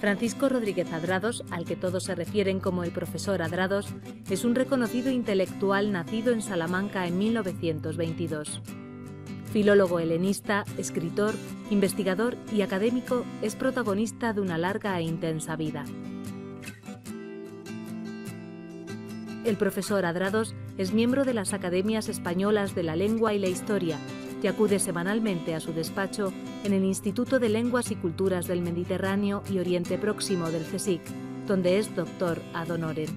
Francisco Rodríguez Adrados, al que todos se refieren como el profesor Adrados, es un reconocido intelectual nacido en Salamanca en 1922. Filólogo helenista, escritor, investigador y académico, es protagonista de una larga e intensa vida. El profesor Adrados es miembro de las Academias Españolas de la Lengua y la Historia y acude semanalmente a su despacho en el Instituto de Lenguas y Culturas del Mediterráneo y Oriente Próximo del CSIC, donde es doctor ad honorem.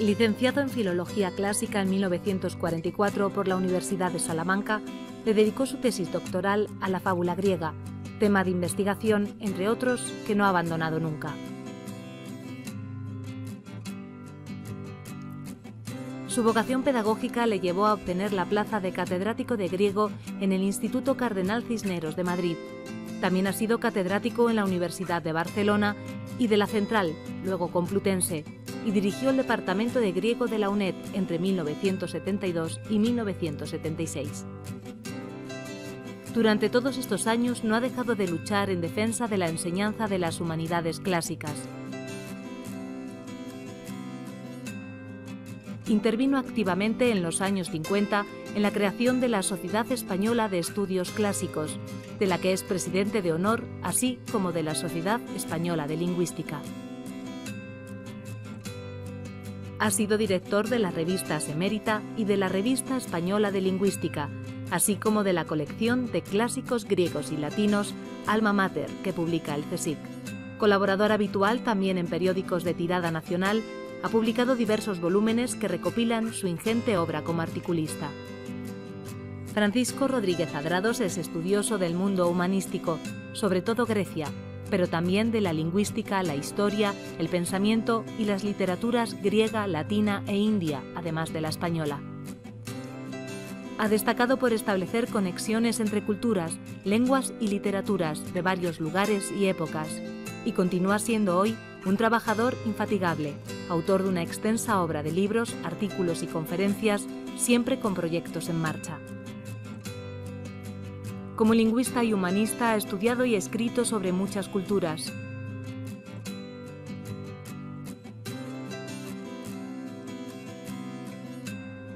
Licenciado en Filología Clásica en 1944 por la Universidad de Salamanca, le dedicó su tesis doctoral a la fábula griega, tema de investigación, entre otros, que no ha abandonado nunca. Su vocación pedagógica le llevó a obtener la plaza de catedrático de griego en el Instituto Cardenal Cisneros de Madrid. También ha sido catedrático en la Universidad de Barcelona y de la Central, luego Complutense, y dirigió el Departamento de Griego de la UNED entre 1972 y 1976 durante todos estos años no ha dejado de luchar en defensa de la enseñanza de las humanidades clásicas. Intervino activamente en los años 50 en la creación de la Sociedad Española de Estudios Clásicos, de la que es presidente de honor, así como de la Sociedad Española de Lingüística. Ha sido director de las revistas Emérita y de la Revista Española de Lingüística, así como de la colección de clásicos griegos y latinos Alma Mater, que publica el CSIC. Colaborador habitual también en periódicos de tirada nacional, ha publicado diversos volúmenes que recopilan su ingente obra como articulista. Francisco Rodríguez Adrados es estudioso del mundo humanístico, sobre todo Grecia, pero también de la lingüística, la historia, el pensamiento y las literaturas griega, latina e india, además de la española. Ha destacado por establecer conexiones entre culturas, lenguas y literaturas de varios lugares y épocas, y continúa siendo hoy un trabajador infatigable, autor de una extensa obra de libros, artículos y conferencias, siempre con proyectos en marcha. Como lingüista y humanista ha estudiado y escrito sobre muchas culturas.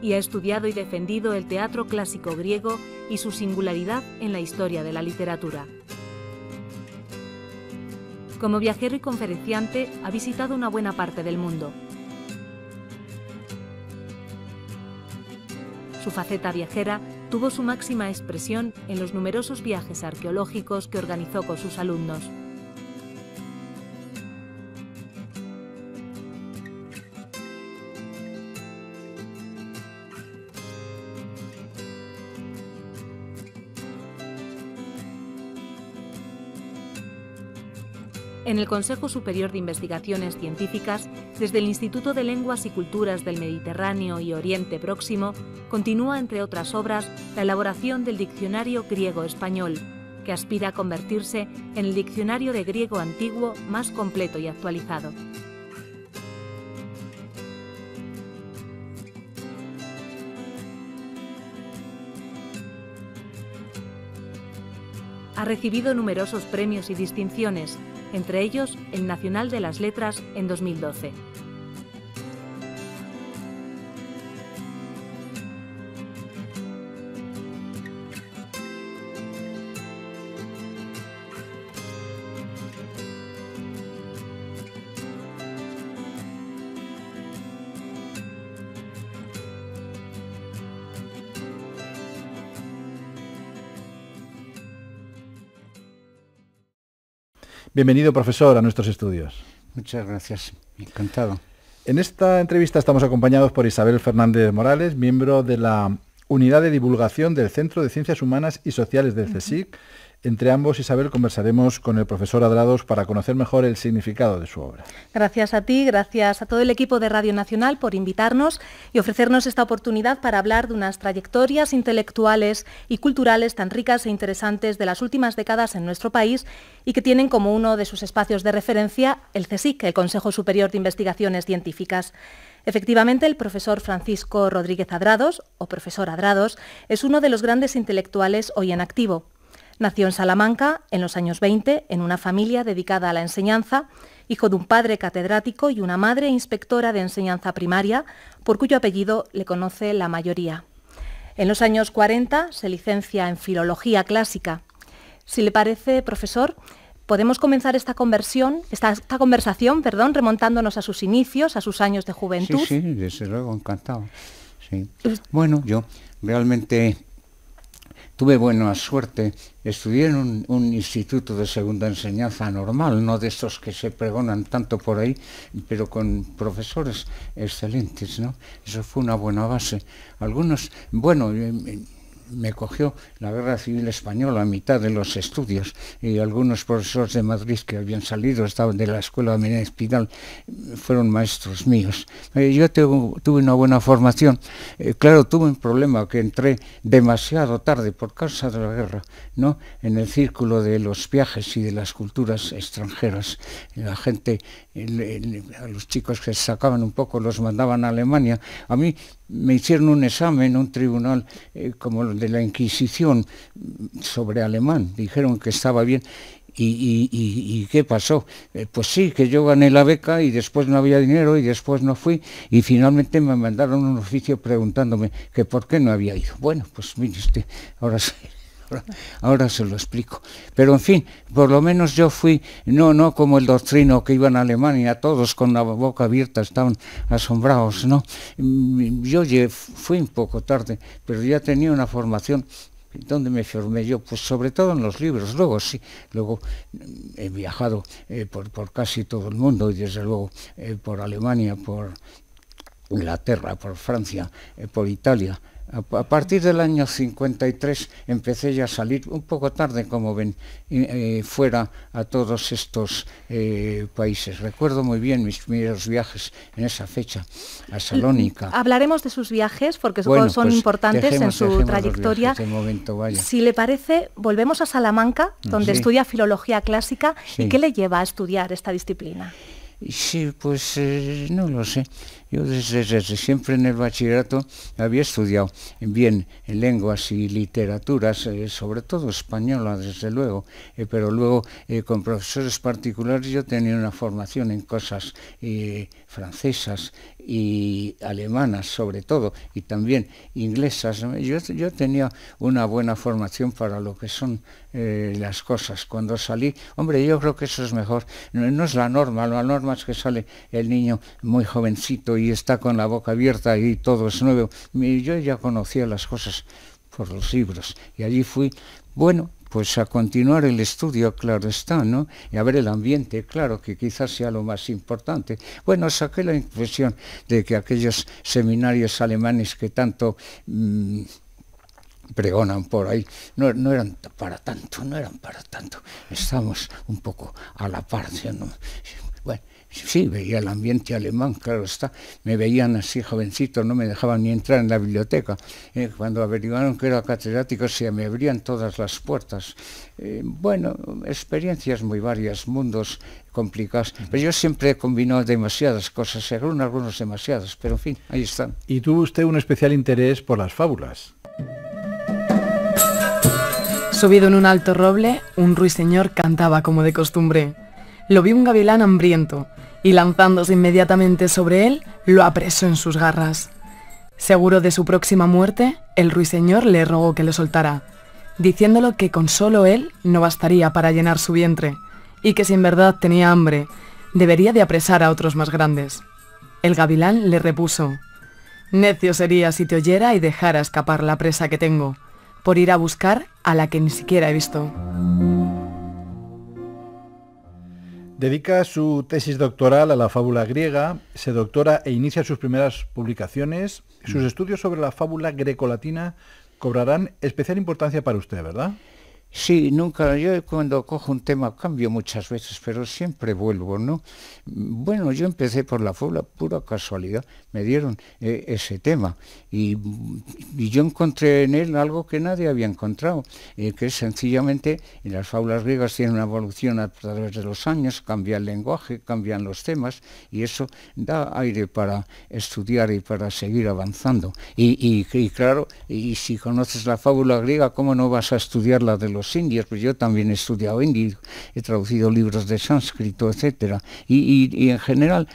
Y ha estudiado y defendido el teatro clásico griego y su singularidad en la historia de la literatura. Como viajero y conferenciante ha visitado una buena parte del mundo. Su faceta viajera tuvo su máxima expresión en los numerosos viajes arqueológicos que organizó con sus alumnos. en el Consejo Superior de Investigaciones Científicas, desde el Instituto de Lenguas y Culturas del Mediterráneo y Oriente Próximo, continúa, entre otras obras, la elaboración del Diccionario Griego-Español, que aspira a convertirse en el diccionario de griego antiguo más completo y actualizado. ha recibido numerosos premios y distinciones, entre ellos el Nacional de las Letras en 2012. Bienvenido, profesor, a nuestros estudios. Muchas gracias, encantado. En esta entrevista estamos acompañados por Isabel Fernández Morales, miembro de la Unidad de Divulgación del Centro de Ciencias Humanas y Sociales del CSIC, entre ambos, Isabel, conversaremos con el profesor Adrados para conocer mejor el significado de su obra. Gracias a ti, gracias a todo el equipo de Radio Nacional por invitarnos y ofrecernos esta oportunidad para hablar de unas trayectorias intelectuales y culturales tan ricas e interesantes de las últimas décadas en nuestro país y que tienen como uno de sus espacios de referencia el CSIC, el Consejo Superior de Investigaciones Científicas. Efectivamente, el profesor Francisco Rodríguez Adrados, o profesor Adrados, es uno de los grandes intelectuales hoy en activo. Nació en Salamanca en los años 20 en una familia dedicada a la enseñanza, hijo de un padre catedrático y una madre inspectora de enseñanza primaria, por cuyo apellido le conoce la mayoría. En los años 40 se licencia en Filología Clásica. Si le parece, profesor, podemos comenzar esta conversación, perdón, remontándonos a sus inicios, a sus años de juventud. Sí, sí, desde luego, encantado. Bueno, yo realmente tuve buena suerte, estudié en un, instituto de segunda enseñanza normal, no de estos que se pregonan tanto por ahí, pero con profesores excelentes, ¿no? Eso fue una buena base. Algunos, bueno, em, em, me cogió la guerra civil española a mitad de los estudios y algunos profesores de Madrid que habían salido, estaban de la escuela de Espinal, fueron maestros míos. Eh, yo tuve, una buena formación. Eh, claro, tuve un problema que entré demasiado tarde por causa de la guerra, ¿no? En el círculo de los viajes y de las culturas extranjeras. La gente a los chicos que sacaban un poco los mandaban a Alemania. A mí me hicieron un examen, un tribunal eh, como el de la Inquisición sobre alemán. Dijeron que estaba bien. ¿Y, qué pasó? Eh, pues sí, que yo gané la beca y después no había dinero y después no fui y finalmente me mandaron un oficio preguntándome que por qué no había ido. Bueno, pues mire usted, ahora sí. ahora, se lo explico. Pero en fin, por lo menos yo fui, no, no como el doctrino que iban a Alemania, todos con la boca abierta estaban asombrados, ¿no? Mm, yo fui un poco tarde, pero ya tenía una formación ¿Dónde me formé yo? Pues sobre todo en los libros. Luego sí, luego mm, he viajado eh, por, por, casi todo el mundo y desde luego eh, por Alemania, por Inglaterra, por Francia, eh, por Italia, a, partir del año 53 empecé ya a salir un poco tarde, como ven, eh, fuera a todos estos eh, países. Recuerdo muy bien mis primeros viajes en esa fecha a Salónica. Hablaremos de sus viajes porque son pues, importantes en su trayectoria. Si le parece, volvemos a Salamanca, donde estudia filología clásica. ¿Y qué le lleva a estudiar esta disciplina? Sí, pues eh, no lo sé. Yo desde, siempre en el bachillerato había estudiado bien en lenguas y literaturas, eh, sobre todo española, desde luego, eh, pero luego con profesores particulares yo tenía una formación en cosas francesas y alemanas sobre todo, y también inglesas. Yo, yo tenía una buena formación para lo que son eh, las cosas. Cuando salí, hombre, yo creo que eso es mejor. No, es la norma, la norma es que sale el niño muy jovencito y está con la boca abierta y todo es nuevo. y Yo ya conocía las cosas por los libros y allí fui, bueno, pues a continuar el estudio, claro está, ¿no? Y a ver el ambiente, claro, que quizás sea lo más importante. Bueno, saqué la impresión de que aquellos seminarios alemanes que tanto... Mm, pregonan por ahí. No, no, eran para tanto, no eran para tanto. Estamos un poco a la par. ¿no? Bueno, Sí, veía el ambiente alemán, claro está. Me veían así jovencito, no me dejaban ni entrar en la biblioteca. Eh, cuando averiguaron que era catedrático se me abrían todas las puertas. Eh, bueno, experiencias muy varias, mundos complicados. Pero yo siempre he combinado demasiadas cosas, según algunos demasiadas, pero en fin, ahí están. Y tuvo usted un especial interés por las fábulas. Subido en un alto roble, un ruiseñor cantaba como de costumbre. Lo vi un gavilán hambriento y lanzándose inmediatamente sobre él, lo apresó en sus garras. Seguro de su próxima muerte, el ruiseñor le rogó que lo soltara, diciéndolo que con solo él no bastaría para llenar su vientre, y que si en verdad tenía hambre, debería de apresar a otros más grandes. El gavilán le repuso, Necio sería si te oyera y dejara escapar la presa que tengo, por ir a buscar a la que ni siquiera he visto. Dedica su tesis doctoral a la fábula griega, se doctora e inicia sus primeras publicaciones. Sus mm. estudios sobre la fábula grecolatina cobrarán especial importancia para usted, ¿verdad? Sí, nunca. Yo cuando cojo un tema cambio muchas veces, pero siempre vuelvo, ¿no? Bueno, yo empecé por la fábula pura casualidad. Me dieron eh, ese tema y, yo encontré en él algo que nadie había encontrado, eh, que es sencillamente las fábulas griegas tienen una evolución a través de los años, cambia el lenguaje, cambian los temas y eso da aire para estudiar y para seguir avanzando. Y, claro, y si conoces la fábula griega, ¿cómo no vas a estudiar la de los indios, pues yo también he estudiado indio, he traducido libros de sánscrito, etcétera, Y, en general,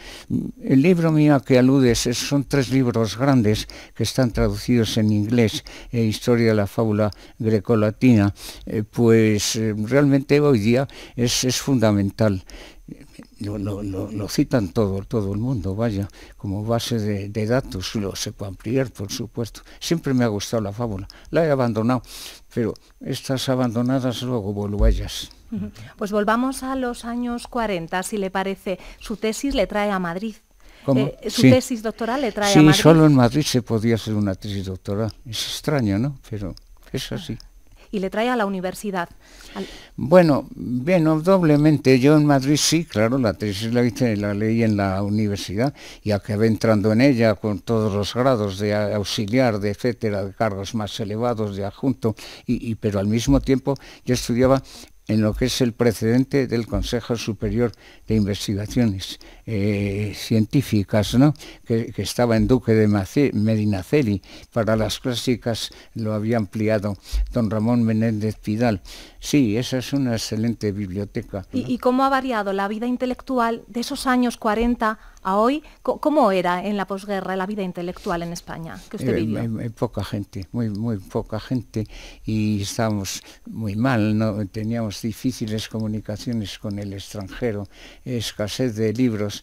el libro mío que aludes son tres libros grandes que están traducidos en inglés, eh, Historia de la Fábula Grecolatina, eh, pues eh, realmente hoy día es, fundamental. Lo, citan todo, todo el mundo, vaya, como base de, de, datos, lo se puede ampliar, por supuesto. Siempre me ha gustado la fábula, la he abandonado, pero estas abandonadas luego ellas. Pues volvamos a los años 40, si le parece. Su tesis le trae a Madrid. Eh, su tesis doctoral le trae a Madrid. Sí, solo en Madrid se podía hacer una tesis doctoral. Es extraño, ¿no? Pero es así y le trae a la universidad. Bueno, doblemente. Yo en Madrid sí, claro, la tesis la la ley en la universidad y acabé entrando en ella con todos los grados de auxiliar, de etcétera, de cargos más elevados, de adjunto, y, pero al mismo tiempo yo estudiaba en lo que es el precedente del Consejo Superior de Investigaciones eh, Científicas, ¿no? que, estaba en Duque de Medinaceli. Para las clásicas lo había ampliado don Ramón Menéndez Pidal. Sí, esa es una excelente biblioteca. ¿Y, ¿Y cómo ha variado la vida intelectual de esos años 40 hoy, ¿cómo era en la posguerra la vida intelectual en España que usted eh, vivió? poca gente, muy, muy poca gente y estábamos muy mal, teníamos difíciles comunicaciones con el extranjero, escasez de libros,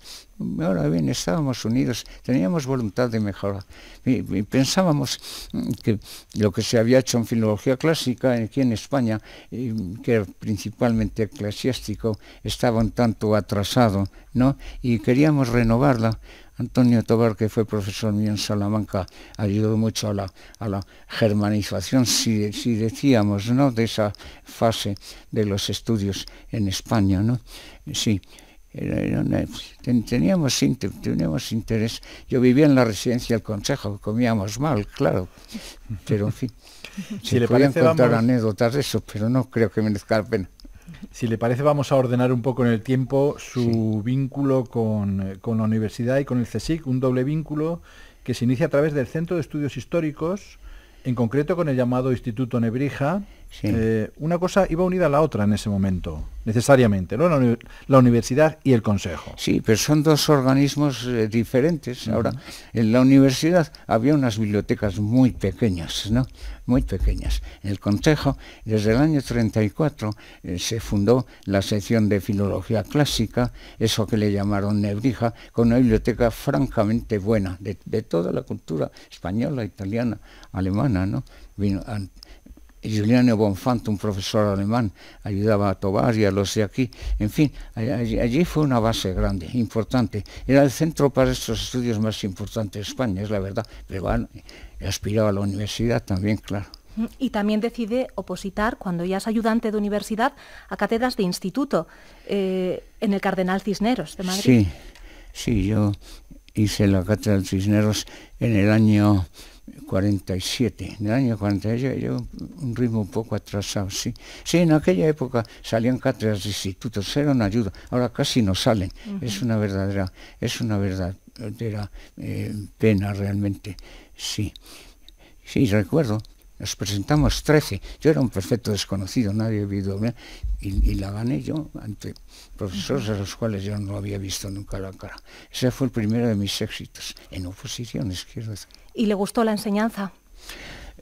Ahora bien, estábamos unidos, teníamos voluntad de mejorar Y, pensábamos mm, que lo que se había hecho en filología clásica aquí en España, que era principalmente eclesiástico, estaba un tanto atrasado, ¿no? Y queríamos renovarla. Antonio Tobar, que fue profesor mío en Salamanca, ayudó mucho a la, germanización, si, si, decíamos, ¿no? de esa fase de los estudios en España. ¿no? Sí, teníamos, interés. Yo vivía en la residencia del Consejo, comíamos mal, claro, pero en fin. si le parece, vamos... anécdotas de eso, pero no creo que merezca la pena. Si le parece, vamos a ordenar un poco en el tiempo su vínculo con, con, la universidad y con el CSIC, un doble vínculo que se inicia a través del Centro de Estudios Históricos, en concreto con el llamado Instituto Nebrija, eh, una cosa iba unida a la otra en ese momento, necesariamente, la, universidad y el consejo. Sí, pero son dos organismos eh, diferentes. Ahora, en la universidad había unas bibliotecas muy pequeñas, ¿no? Muy pequeñas. En el consejo, desde el año 34, eh, se fundó la sección de filología clásica, eso que le llamaron Nebrija, con una biblioteca francamente buena de, de toda la cultura española, italiana, alemana, ¿no? Vino, Giuliano Bonfante, un profesor alemán, ayudaba a Tobar y a los de aquí. En fin, allí, fue una base grande, importante. Era el centro para estos estudios más importantes de España, es la verdad. Pero bueno, aspiraba a la universidad también, claro. Y también decide opositar, cuando ya es ayudante de universidad, a cátedras de instituto eh, en el Cardenal Cisneros de Madrid. Sí, sí, yo hice la cátedra de Cisneros en el año 47, en el año 47, yo un ritmo un poco atrasado, sí. Sí, en aquella época salían cátedras de institutos, una ayuda, ahora casi no salen, es una verdadera, es una verdadera eh, pena realmente, sí. Sí, recuerdo, nos presentamos 13, yo era un perfecto desconocido, nadie había visto y, y la gané yo ante profesores a los cuales yo no había visto nunca la cara. Ese fue el primero de mis éxitos, en oposiciones, quiero decir y le gustó la enseñanza.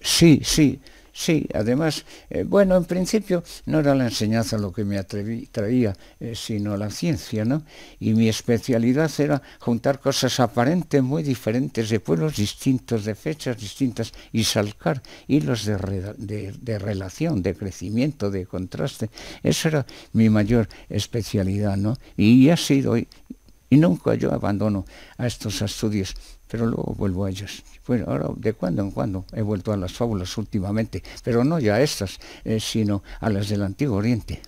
Sí, sí. Sí, además, eh, bueno, en principio no era la enseñanza lo que me atraía... traía, eh, sino la ciencia, ¿no? Y mi especialidad era juntar cosas aparentes muy diferentes de pueblos distintos, de fechas distintas, y salcar hilos de, de, de relación, de crecimiento, de contraste. Esa era mi mayor especialidad, ¿no? Y ha sido, y nunca yo abandono a estos estudios pero luego vuelvo a ellas. Bueno, ahora de cuando en cuando he vuelto a las fábulas últimamente, pero no ya a estas, eh, sino a las del Antiguo Oriente.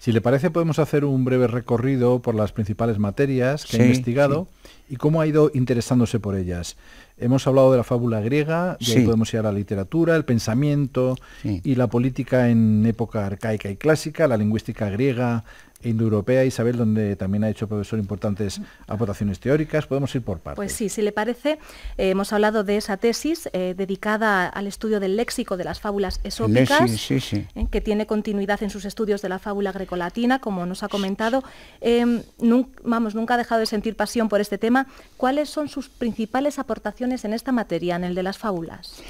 Si le parece, podemos hacer un breve recorrido por las principales materias que he investigado y cómo ha ido interesándose por ellas. Hemos hablado de la fábula griega, de ahí podemos ir a la literatura, el pensamiento y la política en época arcaica y clásica, la lingüística griega, indoeuropea, Isabel, donde también ha hecho profesor importantes aportaciones teóricas. Podemos ir por partes. Pues sí, si le parece, eh, hemos hablado de esa tesis eh, dedicada al estudio del léxico de las fábulas esópicas, eh, que tiene continuidad en sus estudios de la fábula grecolatina, como nos ha comentado. Nunca, vamos, nunca ha dejado de sentir pasión por este tema. ¿Cuáles son sus principales aportaciones en esta materia, en el de las fábulas?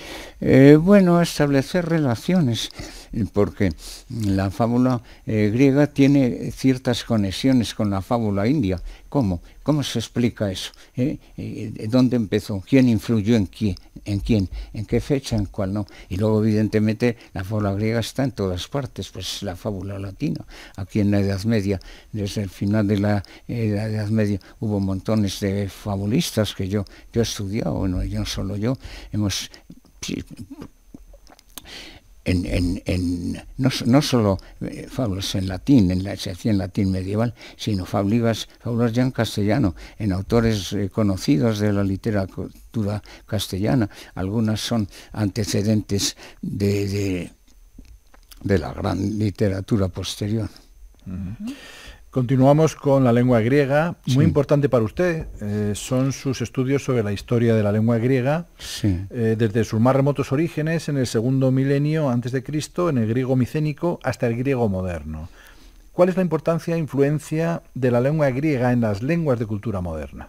bueno, establecer relaciones, porque la fábula griega tiene ciertas conexiones con la fábula india. ¿Cómo? ¿Cómo se explica eso? ¿Eh? Eh, ¿Dónde empezó? ¿Quién influyó en quién? ¿En quién? ¿En qué fecha? ¿En cuál no? Y luego, evidentemente, la fábula griega está en todas partes, pues la fábula latina. Aquí en la Edad Media, desde el final de la, eh, Edad Media, hubo montones de fabulistas que yo, yo he estudiado, bueno, yo solo yo, hemos en, no, no, solo eh, en latín, en la, se hacía en latín medieval, sino fábulas, ya en castellano, en autores eh, conocidos de la literatura castellana. Algunas son antecedentes de, de, la gran literatura posterior. Continuamos con la lengua griega, muy importante para usted. Eh, son sus estudios sobre la historia de la lengua griega, eh, desde sus más remotos orígenes en el segundo milenio antes de Cristo, en el griego micénico, hasta el griego moderno. ¿Cuál es la importancia e influencia de la lengua griega en las lenguas de cultura moderna?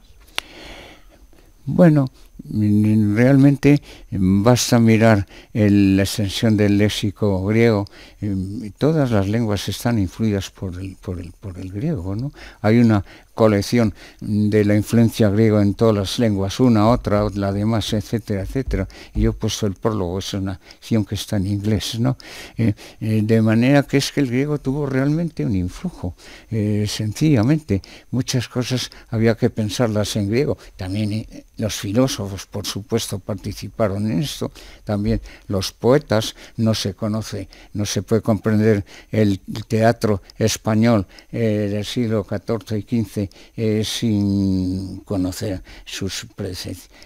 Bueno, Realmente basta eh, mirar la extensión del léxico griego. Eh, todas las lenguas están influidas por el, por el, por el griego. ¿no? Hay una colección de la influencia griega en todas las lenguas, una, otra, la demás, etcétera, etcétera. Y yo he puesto el prólogo, es una acción que está en inglés, ¿no? Eh, de manera que es que el griego tuvo realmente un influjo, sencillamente. Muchas cosas había que pensarlas en griego. También los filósofos pues, por supuesto, participaron en esto, también los poetas, no se conoce, no se puede comprender el teatro español eh, del siglo XIV y XV eh, sin conocer sus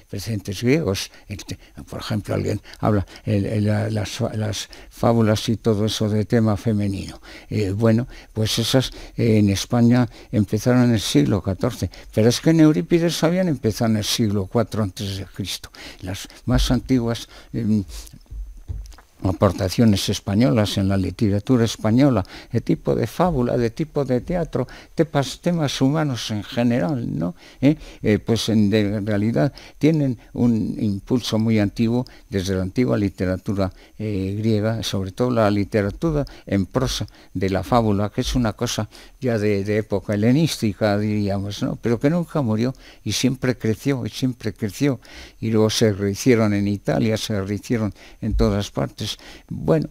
presentes griegos. Por ejemplo, alguien habla las, fábulas y todo eso de tema femenino. Eh, bueno, pues esas en España empezaron en el siglo XIV, pero es que en Eurípides habían empezado en el siglo IV antes de Cristo. Las más antiguas em, aportaciones españolas en la literatura española, de tipo de fábula, de tipo de teatro, temas, temas humanos en general, ¿no? ¿Eh? Eh, pues en realidad tienen un impulso muy antiguo desde la antigua literatura eh, griega, sobre todo la literatura en prosa de la fábula, que es una cosa ya de, época helenística, diríamos, Pero que nunca murió y siempre creció, y siempre creció, y luego se rehicieron en Italia, se rehicieron en todas partes, bueno,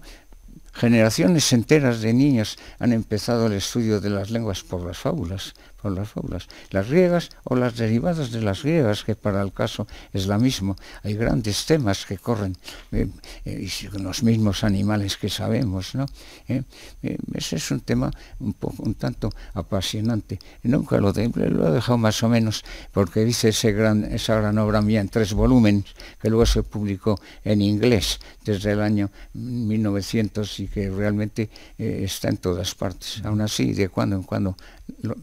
generaciones enteras de niños han empezado el estudio de las lenguas por las fábulas, por las obras, las griegas o las derivadas de las griegas, que para el caso es la misma. Hay grandes temas que corren eh, eh los mismos animales que sabemos, ¿no? Eh, eh, ese es un tema un, poco, un tanto apasionante. Nunca lo, de, lo he dejado más o menos porque dice esa gran obra mía en tres volúmenes que luego se publicó en inglés desde el año 1900 y que realmente está en todas partes. Aún así, de cuando en cuando lo,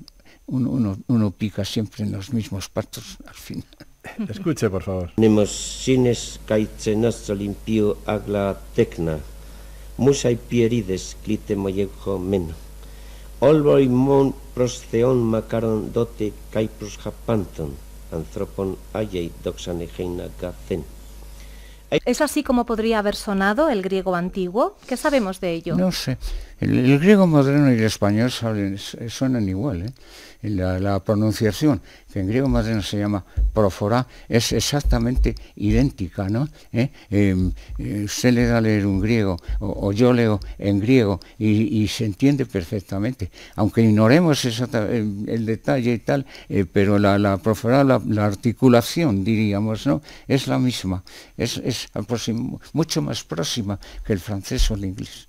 uno, uno, uno pica siempre en los mismos patos al final. Escuche, por favor. Mnemosines caitzenazo limpio agla tecna. Musai pierides clite moyejo meno. Olboi mon prostheon macaron dote caipros japanton. Anthropon ayei doxanegeina gacen. ¿Es así como podría haber sonado el griego antiguo? ¿Qué sabemos de ello? No sé. El, el griego moderno y el español saben, eh, suenan igual. ¿eh? la, pronunciación, que en griego más o se llama prófora, es exactamente idéntica, ¿no? ¿Eh? usted em, eh, le da a leer un griego, o, yo leo en griego, y, se entiende perfectamente, aunque ignoremos em, el, detalle y tal, eh, pero la, la prófora, la, articulación, diríamos, ¿no? Es la misma, es, mucho más próxima que el francés o el inglés.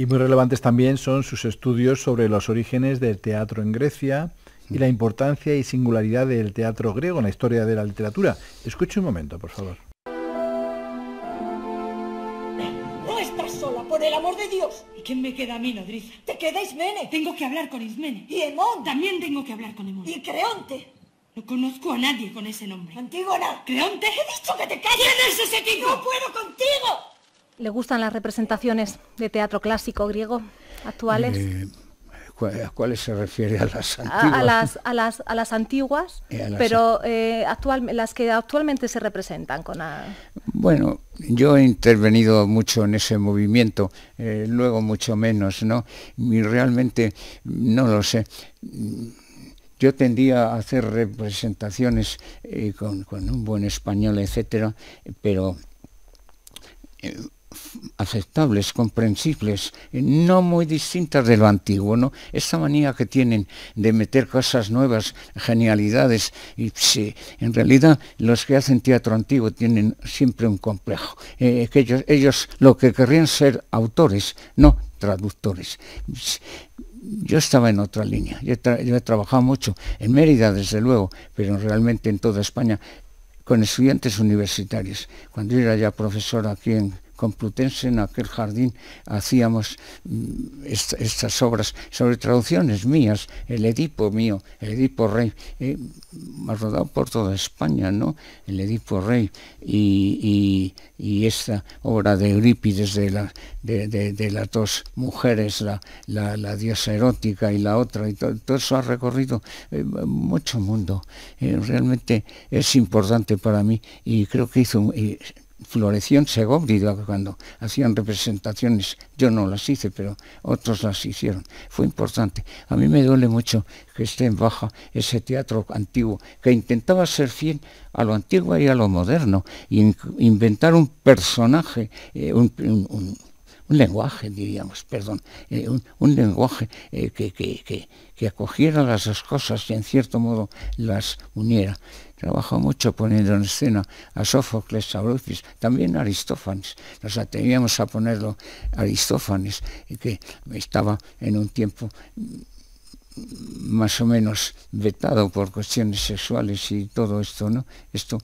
Y muy relevantes también son sus estudios sobre los orígenes del teatro en Grecia y la importancia y singularidad del teatro griego en la historia de la literatura. Escuche un momento, por favor. No estás sola, por el amor de Dios. ¿Y quién me queda a mí, nodriza? Te queda Ismene. Tengo que hablar con Ismene. Y Hemón. También tengo que hablar con Hemón. Y Creonte. No conozco a nadie con ese nombre. Antígona. Creonte. He dicho que te calles. ¿Quién es ese tipo? No puedo contigo. ¿Le gustan las representaciones de teatro clásico griego actuales? Eh, ¿A cuáles se refiere? ¿A las antiguas? A, las, a, las, antiguas, eh, pero eh, actual, las que actualmente se representan con... Bueno, yo he intervenido mucho en ese movimiento, luego mucho menos, ¿no? Y realmente, no lo sé yo tendía a hacer representaciones con, un buen español, etcétera, pero aceptables, comprensibles, no muy distintas de lo antiguo, ¿no? Esta manía que tienen de meter cosas nuevas, genialidades, y sí, en realidad los que hacen teatro antiguo tienen siempre un complejo, eh, ellos, ellos lo que querrían ser autores, no traductores yo estaba en otra línea. Yo, he trabajado mucho en Mérida, desde luego, pero realmente en toda España, con estudiantes universitarios. Cuando yo era ya profesor aquí en Complutense, en aquel jardín hacíamos mm, estas obras sobre traducciones mías, el Edipo mío, el Edipo Rey, ha eh, rodado por toda España, ¿no? El Edipo Rey y, esta obra de Eurípides de, las dos mujeres, la, diosa erótica y la otra, y todo, eso ha recorrido eh, mucho mundo. Eh, realmente es importante para mí y creo que hizo, floreció en Segovia cuando hacían representaciones. Yo no las hice, pero otros las hicieron. Fue importante. A mí me duele mucho que esté en baja ese teatro antiguo, que intentaba ser fiel a lo antiguo y a lo moderno, y inventar un personaje, eh, un un lenguaje, diríamos, perdón, eh, un, lenguaje eh, que, que, acogiera las dos cosas y en cierto modo las uniera. Trabajó mucho poniendo en escena a Sófocles, a Brutis, también a Aristófanes. Nos atrevíamos a ponerlo Aristófanes, que estaba en un tiempo más o menos vetado por cuestiones sexuales y todo esto, ¿no? Esto,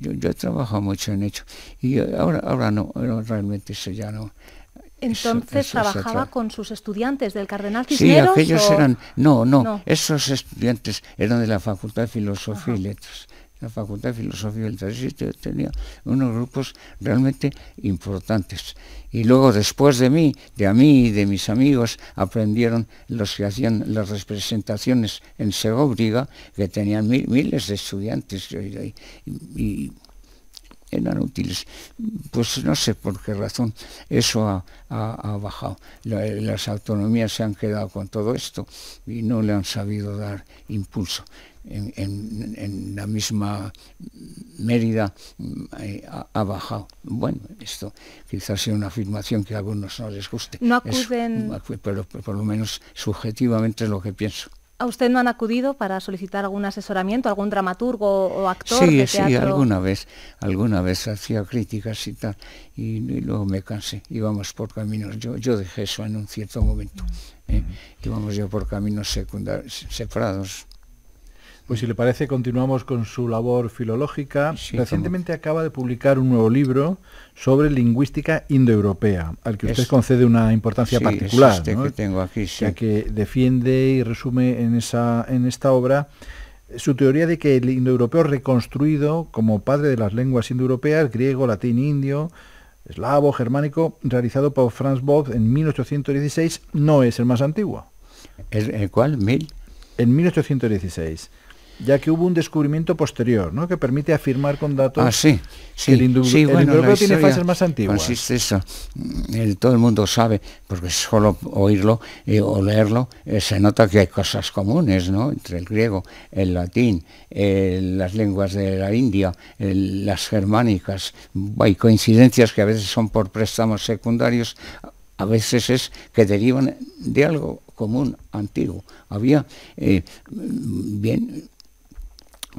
yo, he trabajado mucho en hecho, Y ahora, ahora no, realmente eso ya no, entonces trabajaba con sus estudiantes del Cardenal Cisneros. Sí, aquellos eran. No, no, esos estudiantes eran de la Facultad de Filosofía y Letras. La Facultad de Filosofía y Letras tenía unos grupos realmente importantes. Y luego, después de mí, de a mí y de mis amigos, aprendieron los que hacían las representaciones en Segóbriga, que tenían mil, miles de estudiantes. y eran útiles. Pues no sé por qué razón eso ha, bajado. las autonomías se han quedado con todo esto y no le han sabido dar impulso. En, la misma Mérida eh, ha, bajado. Bueno, esto quizás sea una afirmación que a algunos no les guste. No pero por lo menos subjetivamente es lo que pienso. ¿A usted no han acudido para solicitar algún asesoramiento, algún dramaturgo o actor? Sí, sí, alguna vez, alguna vez hacía críticas y tal, y, luego me cansé, íbamos por caminos, yo, yo dejé eso en un cierto momento, ¿eh? íbamos yo por caminos secundarios, separados. Pues si le parece, continuamos con su labor filológica. Recientemente acaba de publicar un nuevo libro sobre lingüística indoeuropea, al que usted concede una importancia particular, este que tengo aquí, ya que defiende y resume en, esa, en esta obra su teoría de que el indoeuropeo reconstruido como padre de las lenguas indoeuropeas, griego, latín, indio, eslavo, germánico, realizado por Franz Bob en 1816, no es el más antiguo. ¿El, el cuál? ¿Mil? En 1816 ya que hubo un descubrimiento posterior, ¿no? Que permite afirmar con datos ah, sí, que el, tiene fases más antiguas. Consiste eso. Mm, todo el mundo sabe, porque solo oírlo eh, o leerlo eh, se nota que hay cosas comunes, ¿no? Entre el griego, el latín, eh, las lenguas de la India, las germánicas. Hay coincidencias que a veces son por préstamos secundarios, a veces es que derivan de algo común, antiguo. Había, bien,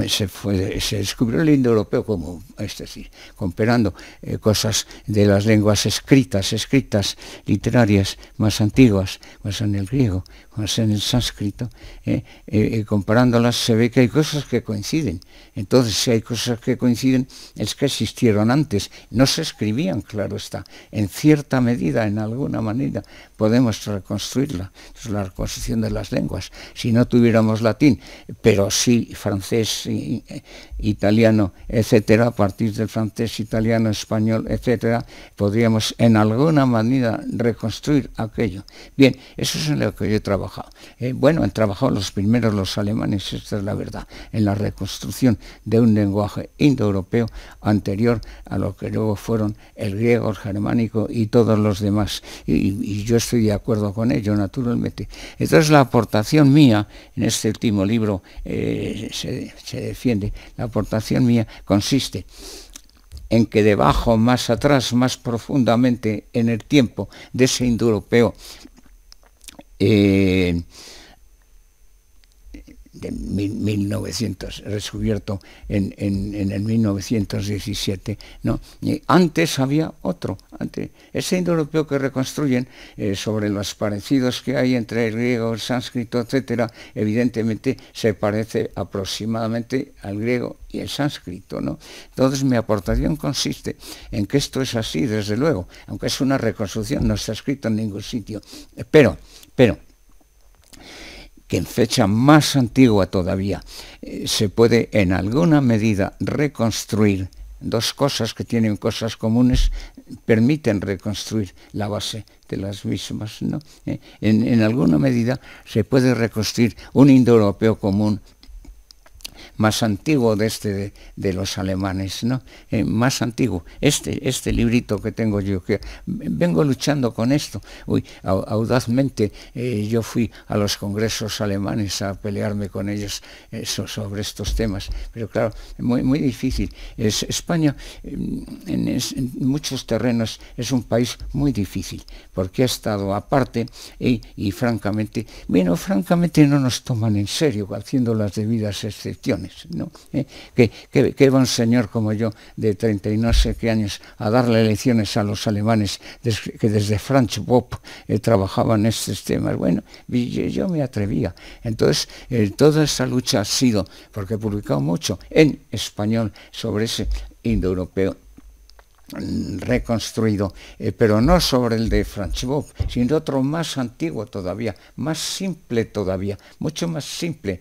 se, descubrió el Indo-Europeo como, es este decir, comparando eh, cosas de las lenguas escritas, escritas literarias más antiguas, más en el griego, más en el sánscrito, eh, eh, comparándolas se ve que hay cosas que coinciden. Entonces, si hay cosas que coinciden, es que existieron antes. No se escribían, claro está. En cierta medida, en alguna manera, podemos reconstruirla. la reconstrucción de las lenguas. Si no tuviéramos latín, pero sí francés, italiano, etcétera, a partir del francés, italiano, español, etcétera, podríamos en alguna manera reconstruir aquello. Bien, eso es en lo que yo he trabajado. Eh, bueno, han trabajado los primeros los alemanes, esta es la verdad, en la reconstrucción de un lenguaje indoeuropeo anterior a lo que luego fueron el griego, el germánico y todos los demás. Y, yo estoy de acuerdo con ello, naturalmente. Entonces la aportación mía en este último libro eh, se, se defiende. La aportación mía consiste en que debajo, más atrás, más profundamente en el tiempo de ese indoeuropeo, eh, de 1900, descubierto en, el 1917. ¿no? Y antes había otro, antes, ese europeo que reconstruyen eh, sobre los parecidos que hay entre el griego, el sánscrito, etcétera, evidentemente se parece aproximadamente al griego y el sánscrito. ¿no? Entonces mi aportación consiste en que esto es así, desde luego, aunque es una reconstrucción, no está escrito en ningún sitio. Pero, pero, que en fecha más antigua todavía eh, se puede en alguna medida reconstruir. Dos cosas que tienen cosas comunes permiten reconstruir la base de las mismas. ¿no? Eh, en, en alguna medida se puede reconstruir un Indo-Europeo común más antiguo de este de, los alemanes, ¿no? Eh, más antiguo. Este, este librito que tengo yo, que vengo luchando con esto. Uy, audazmente eh, yo fui a los congresos alemanes a pelearme con ellos eh, sobre estos temas. Pero claro, muy, muy difícil. Es, España mm, en, muchos terrenos es un país muy difícil, porque ha estado aparte y, y francamente, bueno, francamente no nos toman en serio haciendo las debidas excepciones. ¿no? Eh, que, que, va un señor como yo de 30 y no sé qué años a darle lecciones a los alemanes que desde Franz Bob eh, trabajaban estos temas. Bueno, yo, me atrevía. Entonces, eh, toda esta lucha ha sido, porque he publicado mucho en español sobre ese indoeuropeo reconstruido, pero no sobre el de Franz Bob, sino otro más antiguo todavía, más simple todavía, mucho más simple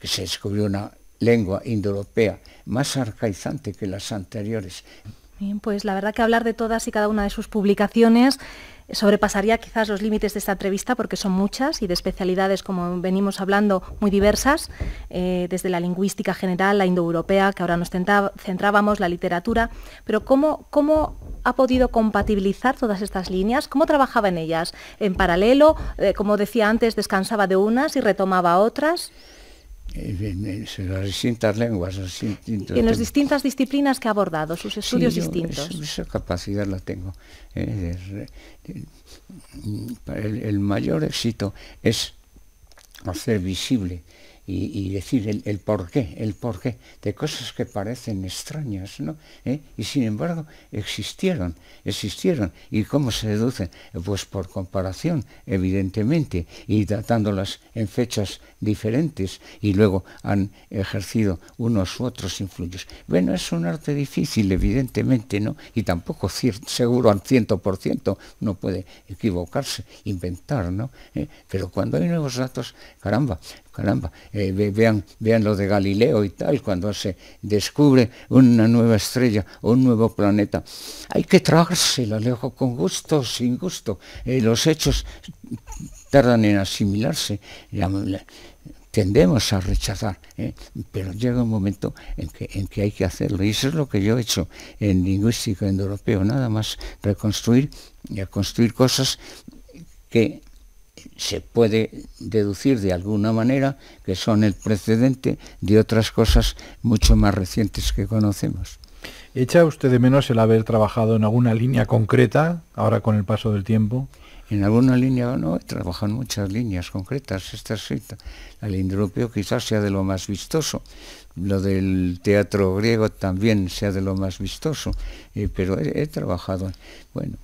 que se descubrió una lengua indoeuropea más arcaizante que las anteriores. pues la verdad que hablar de todas y cada una de sus publicaciones sobrepasaría quizás los límites de esta entrevista porque son muchas y de especialidades, como venimos hablando, muy diversas, eh, desde la lingüística general, la indoeuropea, que ahora nos centrábamos, la literatura, pero ¿cómo, ha podido compatibilizar todas estas líneas? ¿Cómo trabajaba en ellas? ¿En paralelo? Eh, como decía antes, descansaba de unas y retomaba otras. Eh, eh, las distintas lenguas. en las distintas disciplinas que ha abordado, sus estudios distintos. esa capacidad la tengo. Eh, mm, el, mayor éxito es hacer visible y, decir el, por qué, el por qué, de cosas que parecen extrañas, ¿no? ¿Eh? Y sin embargo existieron, existieron. ¿Y cómo se deducen? Pues por comparación, evidentemente, y datándolas en fechas diferentes y luego han ejercido unos u otros influyos. Bueno, es un arte difícil, evidentemente, ¿no? Y tampoco seguro al 100%, no puede equivocarse, inventar, ¿no? ¿Eh? Pero cuando hay nuevos datos, caramba, eh, vean, vean lo de Galileo y tal, cuando se descubre una nueva estrella o un nuevo planeta. Hay que tragárselo lejos con gusto, sin gusto. Eh, los hechos tardan en asimilarse. tendemos a rechazar, ¿eh? pero llega un momento en que, en que hay que hacerlo. Y eso es lo que yo he hecho en lingüística en europeo, nada más reconstruir y construir cosas que se puede deducir de alguna manera que son el precedente de otras cosas mucho más recientes que conocemos. ¿Echa usted de menos el haber trabajado en alguna línea concreta ahora con el paso del tiempo? En alguna línea no, he trabajado en muchas líneas concretas. Esta cita, el europea quizás sea de lo más vistoso. Lo del teatro griego también sea de lo más vistoso, eh, pero he, trabajado, bueno,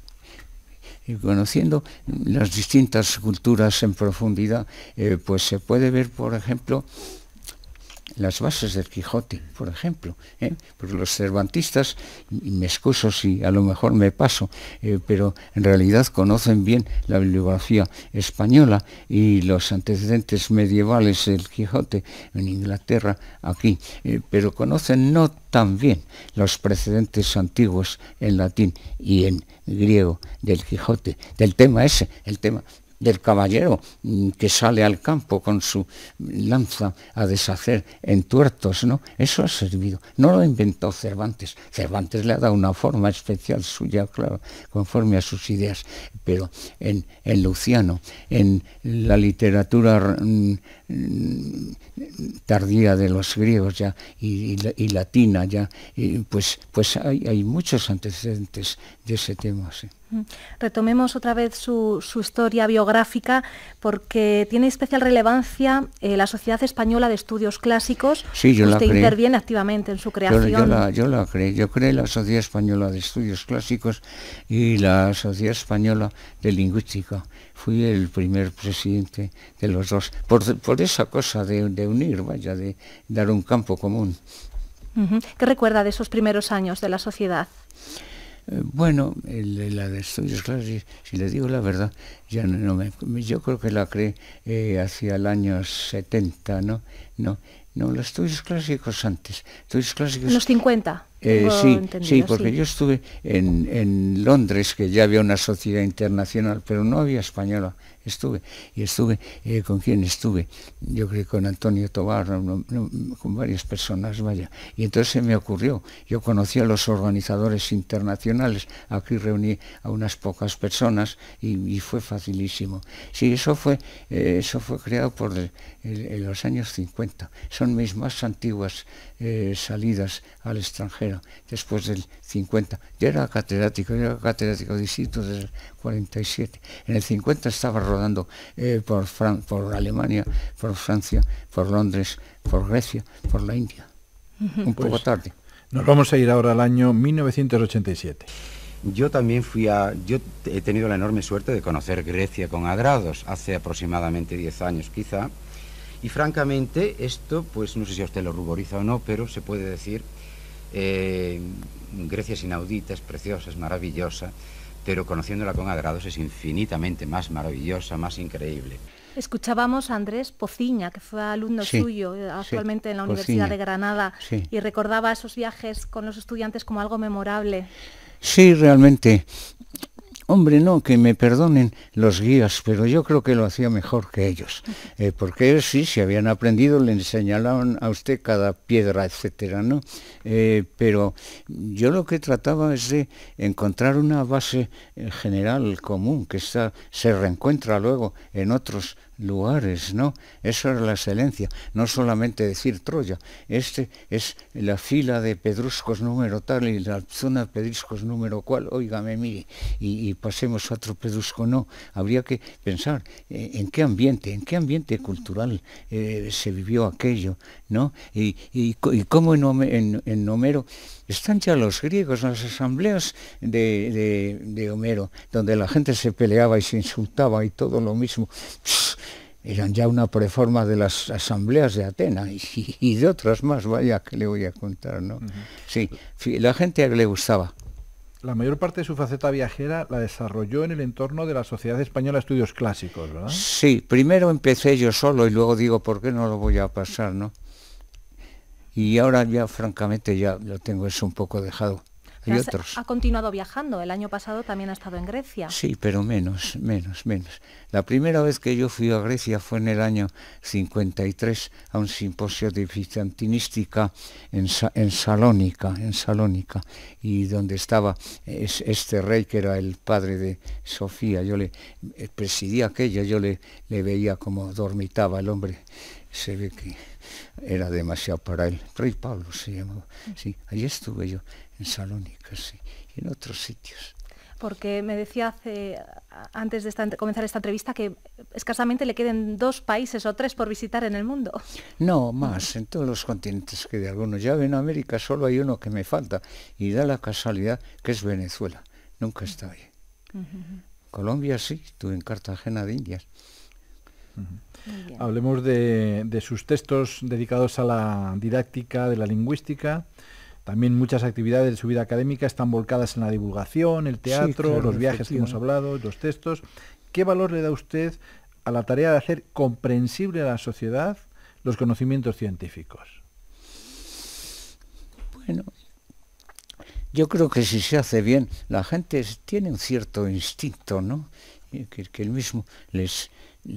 y conociendo las distintas culturas en profundidad, eh, pues se puede ver, por ejemplo, las bases del Quijote, por ejemplo. ¿eh? Porque los cervantistas, me excuso si a lo mejor me paso, eh, pero en realidad conocen bien la bibliografía española y los antecedentes medievales del Quijote en Inglaterra aquí, eh, pero conocen no tan bien los precedentes antiguos en latín y en griego del Quijote, del tema ese, el tema del caballero mm, que sale al campo con su lanza a deshacer en tuertos, ¿no? Eso ha servido. No lo inventó Cervantes. Cervantes le ha dado una forma especial suya, claro, conforme a sus ideas. Pero en, Luciano, en la literatura mm, mm, tardía de los griegos ya y, latina ya, pues, pues hay, muchos antecedentes de ese tema. Retomemos otra vez su, historia biográfica porque tiene especial relevancia eh, la Sociedad Española de Estudios Clásicos. Sí, Usted interviene activamente en su creación. Yo, la, yo la creé. Yo creé la Sociedad Española de Estudios Clásicos y la Sociedad Española de Lingüística. Fui el primer presidente de los dos. Por, esa cosa de, de unir, vaya, de dar un campo común. ¿Qué recuerda de esos primeros años de la sociedad? Eh, bueno, la de estudios, clásicos, si, le digo la verdad, ya no, me, yo creo que la creé eh, hacia el año 70, ¿no? No, no, los estudios clásicos antes. Estudios clásicos. Los 50. Eh, sí, sí, porque yo estuve en Londres, que ya había una sociedad internacional, pero no había española estuve. Y estuve, eh, ¿con quién estuve? Yo creo que con Antonio Tobar, con varias personas, vaya. Y entonces se me ocurrió, yo conocí a los organizadores internacionales, aquí reuní a unas pocas personas y, fue facilísimo. Sí, eso fue, eh, eso fue creado por en los años 50. Son mis más antiguas eh, salidas al extranjero, después del 50. Yo era catedrático, yo era catedrático de distrito desde el 47. En el 50 estaba rodando eh, por, por Alemania, por Francia, por Londres, por Grecia, por la India. Un poco pues, tarde. Nos vamos a ir ahora al año 1987. Yo también fui a... Yo he tenido la enorme suerte de conocer Grecia con agrados hace aproximadamente 10 años quizá. Y francamente, esto, pues no sé si a usted lo ruboriza o no, pero se puede decir, eh, Grecia es inaudita, es preciosa, es maravillosa, pero conociéndola con agrados es infinitamente más maravillosa, más increíble. Escuchábamos a Andrés Pociña, que fue alumno suyo eh, actualmente en la Universidad de Granada, y recordaba esos viajes con los estudiantes como algo memorable. Sí, realmente hombre, no, que me perdonen los guías, pero yo creo que lo hacía mejor que ellos, eh, porque ellos sí, si habían aprendido, le enseñaban a usted cada piedra, etcétera, ¿no? Eh, pero yo lo que trataba es de encontrar una base eh, general, común, que se reencuentra luego en otros lugares, ¿no? Eso es la excelencia, no solamente decir Troya, este es la fila de pedruscos número tal y la zona de pedruscos número cual, oígame, mire, y, pasemos a otro pedrusco, no, habría que pensar eh, en qué ambiente, en qué ambiente cultural eh, se vivió aquello, ¿no? Y, y, cómo en, en, en Homero están ya los griegos, las asambleas de, Homero, donde la gente se peleaba y se insultaba y todo lo mismo. eran ya una preforma de las asambleas de Atenas y, de otras más, vaya que le voy a contar, ¿no? Sí, la gente le gustaba. La mayor parte de su faceta viajera la desarrolló en el entorno de la Sociedad Española de Estudios Clásicos, ¿verdad? Sí, primero empecé yo solo y luego digo, ¿por qué no lo voy a pasar, no? y ahora ya francamente ya lo tengo eso un poco dejado. otros. Ha continuado viajando, el año pasado también ha estado en Grecia. Sí, pero menos, menos, menos. La primera vez que yo fui a Grecia fue en el año 53 a un simposio de bizantinística en, Salónica, en Salónica, y donde estaba este rey que era el padre de Sofía. Yo le eh, presidía aquella, yo le, le veía como dormitaba el hombre. Se ve que era demasiado para él. Rey Pablo se llamaba. Sí, allí estuve yo, en Salónica, sí, y en otros sitios porque me decía hace, antes de comenzar esta entrevista que escasamente le queden dos países o tres por visitar en el mundo. No, más, en todos los continentes que de algunos. Ya en América solo hay uno que me falta y da la casualidad que es Venezuela. Nunca está ahí. Colombia sí, estuve en Cartagena de Indias. Hablemos de, sus textos dedicados a la didáctica de la lingüística. También muchas actividades de su vida académica están volcadas en la divulgación, el teatro, los viajes que hemos hablado, los textos. ¿Qué valor le da usted a la tarea de hacer comprensible a la sociedad los conocimientos científicos? Bueno, yo creo que si se hace bien, la gente tiene un cierto instinto, ¿no? que el mismo les,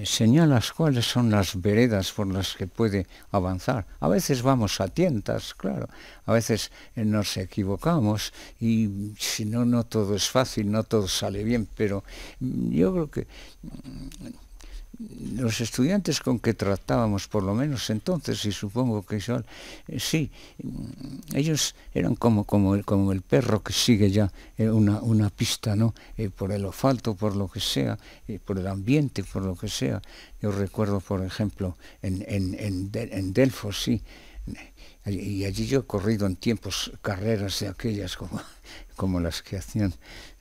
señalas cuáles son las veredas por las que puede avanzar. A veces vamos a tientas, claro, a veces eh, nos equivocamos y si no, no todo es fácil, no todo sale bien, pero mm, yo creo que mm, los estudiantes con que tratábamos, por lo menos entonces, y supongo que eh, sí, mm, ellos eran como, como, el, perro que sigue ya eh, una, pista, ¿no? Eh, por el asfalto, por lo que sea, por el ambiente, por lo que sea. Yo recuerdo, por ejemplo, en, en, Delfos, sí, y allí yo he corrido en tiempos carreras de aquellas como, como las que hacían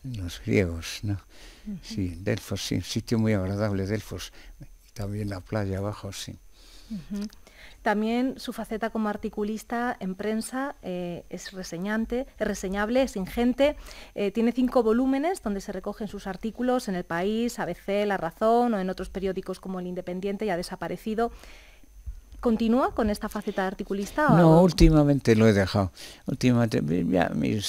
los griegos, ¿no? Sí, Delfos, sí, sitio muy agradable, Delfos. También la playa abajo, sí. También su faceta como articulista en prensa eh, es reseñante, es reseñable, es ingente. Eh, tiene cinco volúmenes donde se recogen sus artículos en El País, ABC, La Razón o en otros periódicos como El Independiente, ya desaparecido. ¿Continúa con esta faceta articulista? No, últimamente lo he dejado. Últimamente, ya mire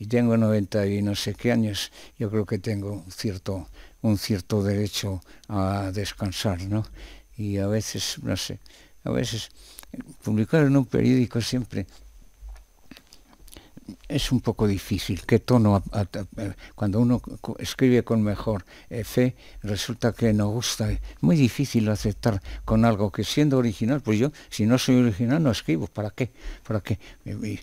y tengo 90 y no sé qué años, yo creo que tengo un cierto, un cierto derecho a descansar, ¿no? Y a veces, no sé, a veces publicar en un periódico siempre es un poco difícil. ¿Qué tono? cuando uno escribe con mejor eh, fe, resulta que no gusta. Muy difícil aceptar con algo que siendo original, pues yo, si no soy original, no escribo. ¿Para qué? ¿Para qué? Y,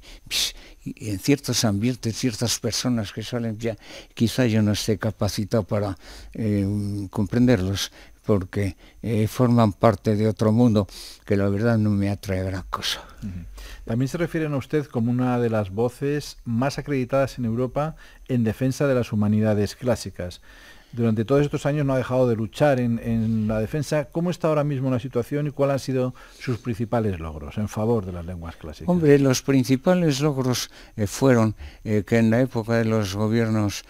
en ciertos ambientes, ciertas personas que salen ya, quizá yo no esté capacitado para eh, comprenderlos porque eh, forman parte de otro mundo que la verdad no me atrae gran cosa. También se refieren a usted como una de las voces más acreditadas en Europa en defensa de las humanidades clásicas. Durante todos estos años no ha dejado de luchar en, la defensa. ¿Cómo está ahora mismo la situación y cuáles han sido sus principales logros en favor de las lenguas clásicas? Hombre, los principales logros eh, fueron eh, que en la época de los gobiernos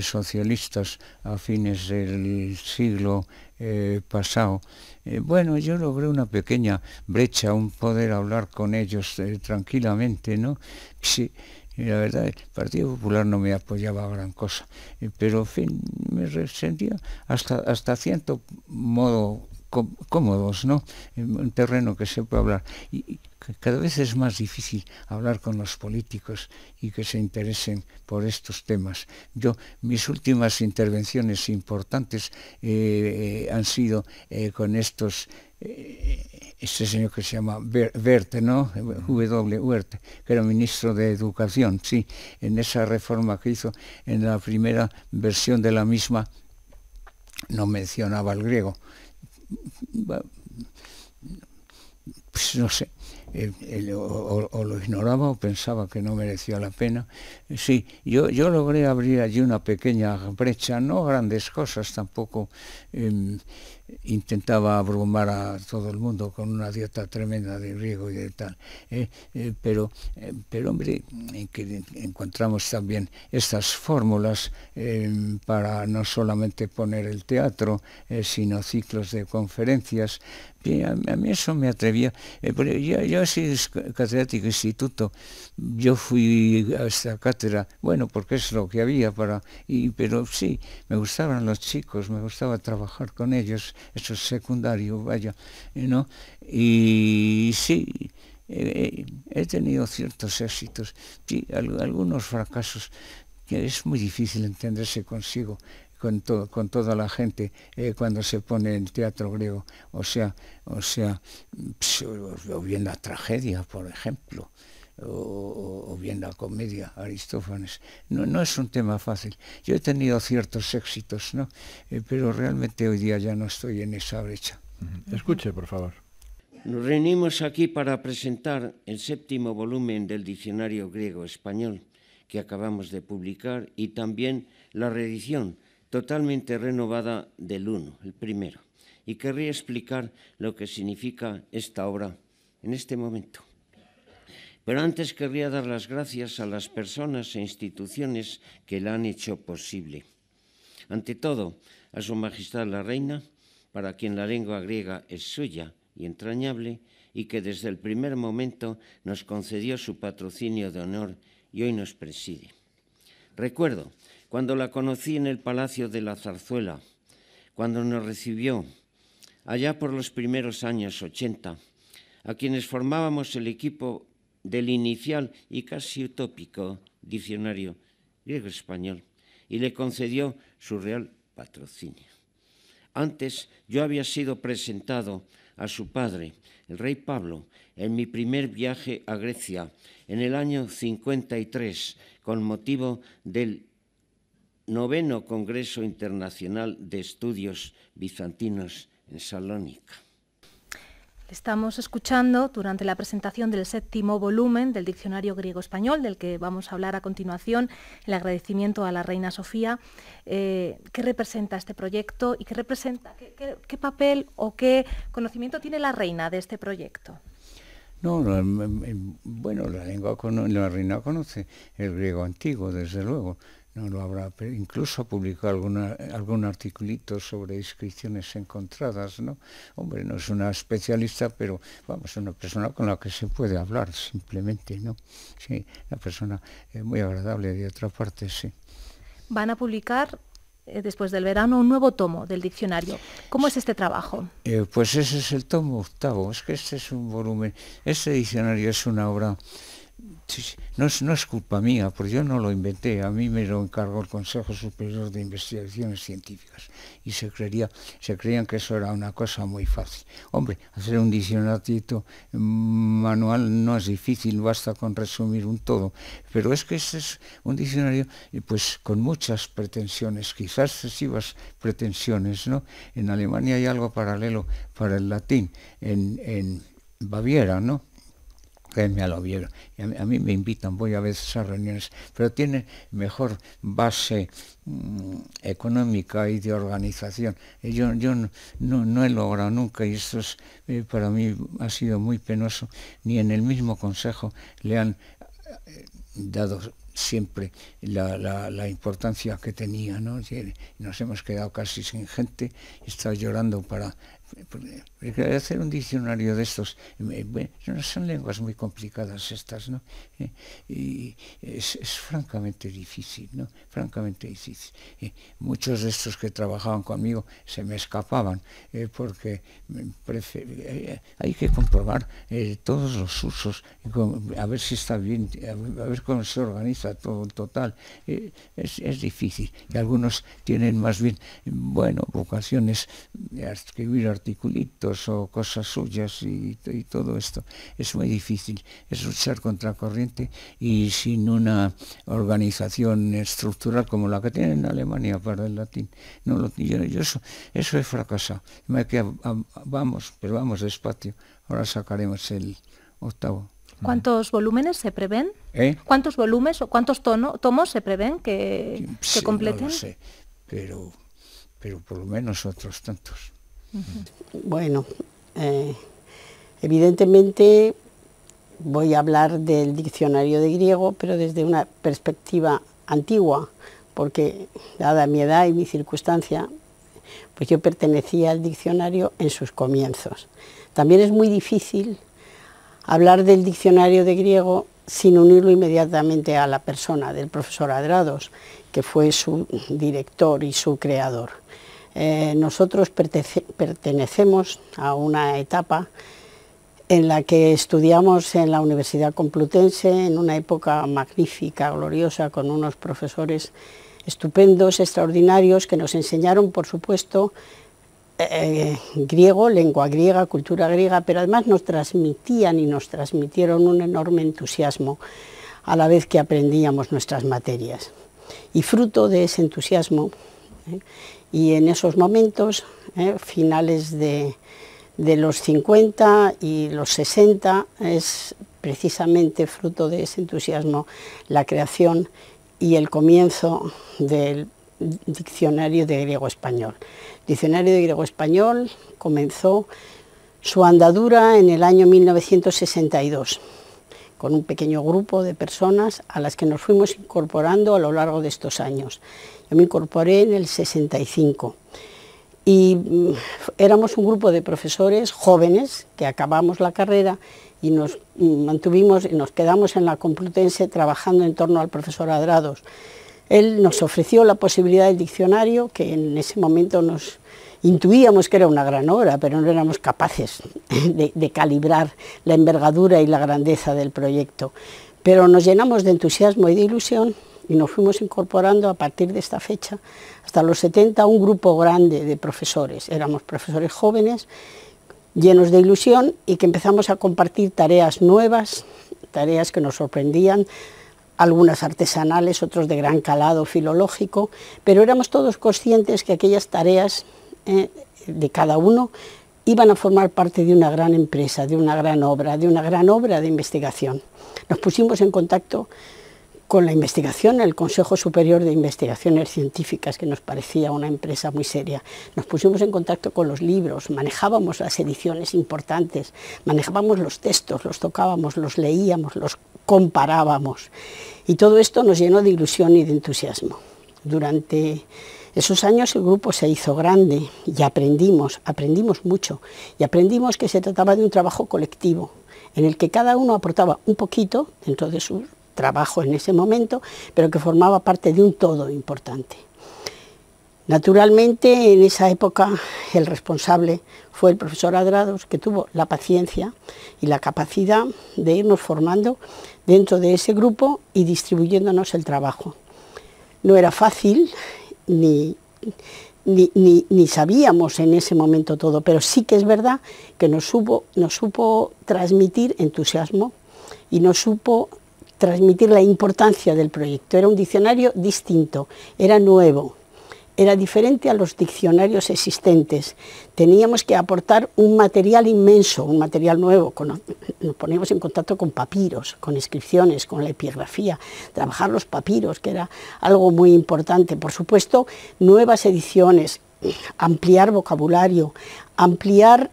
socialistas a fines del siglo eh, pasado. Eh, bueno, yo logré una pequeña brecha, un poder hablar con ellos eh, tranquilamente, ¿no? Sí, la verdad, el Partido Popular no me apoyaba gran cosa, pero en fin, me sentía hasta, hasta cierto modo cómodos, ¿no? En un terreno que se puede hablar. Y, cada vez es más difícil hablar con los políticos y que se interesen por estos temas. Yo, mis últimas intervenciones importantes eh, eh, han sido eh, con estos, este señor que se llama Verte, ¿no? W. Huerte, que era ministro de Educación, sí, en esa reforma que hizo en la primera versión de la misma, no mencionaba el griego. Pues no sé, o, lo ignoraba o pensaba que no merecía la pena. Sí, yo, yo logré abrir allí una pequeña brecha, no grandes cosas tampoco. Em, intentaba abrumar a todo el mundo con una dieta tremenda de riego y de tal. Eh, eh, pero, eh, pero, hombre, encontramos también estas fórmulas em, para no solamente poner el teatro, sino ciclos de conferencias, a, mí eso me atrevía. Eh, yo, yo soy catedrático instituto, yo fui a esta cátedra, bueno, porque es lo que había para, pero sí, me gustaban los chicos, me gustaba trabajar con ellos, eso es secundario, vaya, eh, ¿no? Y sí, eh, he tenido ciertos éxitos, sí, algunos fracasos, que es muy difícil entenderse consigo con, con toda la gente eh, cuando se pone el teatro griego, o sea, o sea, pues, o bien la tragedia, por ejemplo. O, bien la comedia, Aristófanes. No, no es un tema fácil. Yo he tenido ciertos éxitos, ¿no? Eh, pero realmente hoy día ya no estoy en esa brecha. Escuche, por favor. Nos reunimos aquí para presentar el séptimo volumen del Diccionario Griego-Español que acabamos de publicar y también la reedición totalmente renovada del uno, el primero. Y querría explicar lo que significa esta obra en este momento. Pero antes querría dar las gracias a las personas e instituciones que la han hecho posible. Ante todo, a Su Majestad la Reina, para quien la lengua griega es suya y entrañable, y que desde el primer momento nos concedió su patrocinio de honor y hoy nos preside. Recuerdo cuando la conocí en el Palacio de la Zarzuela, cuando nos recibió, allá por los primeros años 80, a quienes formábamos el equipo del inicial y casi utópico diccionario griego-español, y le concedió su real patrocinio. Antes yo había sido presentado a su padre, el rey Pablo, en mi primer viaje a Grecia en el año 53 con motivo del noveno Congreso Internacional de Estudios Bizantinos en Salónica. Estamos escuchando durante la presentación del séptimo volumen del Diccionario Griego-Español, del que vamos a hablar a continuación, el agradecimiento a la Reina Sofía. Eh, ¿Qué representa este proyecto y qué, representa, qué, papel o qué conocimiento tiene la Reina de este proyecto? No, bueno, la reina conoce el griego antiguo, desde luego no lo habrá, incluso publicó alguna, algún articulito sobre inscripciones encontradas, ¿no? Hombre, no es una especialista, pero vamos, una persona con la que se puede hablar simplemente, ¿no? Sí, una persona eh, muy agradable de otra parte, sí. Van a publicar eh, después del verano un nuevo tomo del diccionario. ¿Cómo es este trabajo? Eh, pues ese es el tomo octavo, es que este es un volumen, este diccionario es una obra no es, no es culpa mía, porque yo no lo inventé, a mí me lo encargó el Consejo Superior de Investigaciones Científicas y se, creía, se creían que eso era una cosa muy fácil. Hombre, hacer un diccionario mm, manual no es difícil, basta con resumir un todo, pero es que este es un diccionario pues, con muchas pretensiones, quizás excesivas pretensiones. ¿no? En Alemania hay algo paralelo para el latín, en, en Baviera, ¿no? me lo vieron A mí, me invitan, voy a veces a reuniones, pero tiene mejor base mm, económica y de organización. Yo, yo no, he logrado nunca, y esto es, eh, para mí ha sido muy penoso, ni en el mismo Consejo le han eh, dado siempre la, importancia que tenía, ¿no? Nos hemos quedado casi sin gente, está llorando para eh, hacer un diccionario de estos, bueno, son lenguas muy complicadas estas, ¿no? Eh, y es, francamente difícil, ¿no? Francamente difícil. muchos de estos que trabajaban conmigo se me escapaban, eh, porque eh, hay que comprobar todos los usos, a ver si está bien, a ver cómo se organiza todo el total. Es, difícil. Y algunos tienen más bien, bueno, vocaciones de escribir articulitos, o cosas suyas y, todo esto. Es muy difícil, es luchar contra corriente y sin una organización estructural como la que tienen en Alemania para el latín. No, lo, yo, eso, eso es fracasado. Que, vamos, pero vamos despacio. Ahora sacaremos el octavo. ¿Cuántos volúmenes se prevén? ¿Eh? ¿Cuántos volúmenes o cuántos tomos se prevén que, se completen? No sé, pero, pero por lo menos otros tantos. Bueno, eh, evidentemente voy a hablar del diccionario de griego, pero desde una perspectiva antigua, porque dada mi edad y mi circunstancia, pues yo pertenecía al diccionario en sus comienzos. También es muy difícil hablar del diccionario de griego sin unirlo inmediatamente a la persona del profesor Adrados, que fue su director y su creador. Eh, nosotros pertenecemos a una etapa en la que estudiamos en la Universidad Complutense, en una época magnífica, gloriosa, con unos profesores estupendos, extraordinarios, que nos enseñaron, por supuesto, eh, griego, lengua griega, cultura griega, pero además nos transmitían y nos transmitieron un enorme entusiasmo a la vez que aprendíamos nuestras materias. Y fruto de ese entusiasmo ¿eh? y en esos momentos, eh, finales de, los 50 y los 60, es precisamente fruto de ese entusiasmo la creación y el comienzo del Diccionario de Griego-Español. Diccionario de Griego-Español comenzó su andadura en el año 1962 con un pequeño grupo de personas a las que nos fuimos incorporando a lo largo de estos años yo me incorporé en el 65 y mm, éramos un grupo de profesores jóvenes que acabamos la carrera y nos mm, mantuvimos y nos quedamos en la Complutense trabajando en torno al profesor Adrados. Él nos ofreció la posibilidad del diccionario, que en ese momento nos intuíamos que era una gran obra, pero no éramos capaces de, de calibrar la envergadura y la grandeza del proyecto. Pero nos llenamos de entusiasmo y de ilusión y nos fuimos incorporando a partir de esta fecha, hasta los 70, un grupo grande de profesores. Éramos profesores jóvenes, llenos de ilusión y que empezamos a compartir tareas nuevas, tareas que nos sorprendían, algunas artesanales, otros de gran calado filológico, pero éramos todos conscientes que aquellas tareas eh, de cada uno iban a formar parte de una gran empresa, de una gran obra, de una gran obra de investigación. Nos pusimos en contacto con la investigación, el Consejo Superior de Investigaciones Científicas, que nos parecía una empresa muy seria. Nos pusimos en contacto con los libros, manejábamos las ediciones importantes, manejábamos los textos, los tocábamos, los leíamos, los comparábamos. Y todo esto nos llenó de ilusión y de entusiasmo. Durante esos años el grupo se hizo grande y aprendimos, aprendimos mucho, y aprendimos que se trataba de un trabajo colectivo, en el que cada uno aportaba un poquito dentro de su trabajo en ese momento, pero que formaba parte de un todo importante. Naturalmente, en esa época, el responsable fue el profesor Adrados, que tuvo la paciencia y la capacidad de irnos formando dentro de ese grupo y distribuyéndonos el trabajo. No era fácil, ni, ni, sabíamos en ese momento todo, pero sí que es verdad que nos, nos supo transmitir entusiasmo y nos supo transmitir la importancia del proyecto. Era un diccionario distinto, era nuevo, era diferente a los diccionarios existentes. Teníamos que aportar un material inmenso, un material nuevo. nos poníamos en contacto con papiros, con inscripciones, con la epigrafía, trabajar los papiros, que era algo muy importante. Por supuesto, nuevas ediciones, ampliar vocabulario, ampliar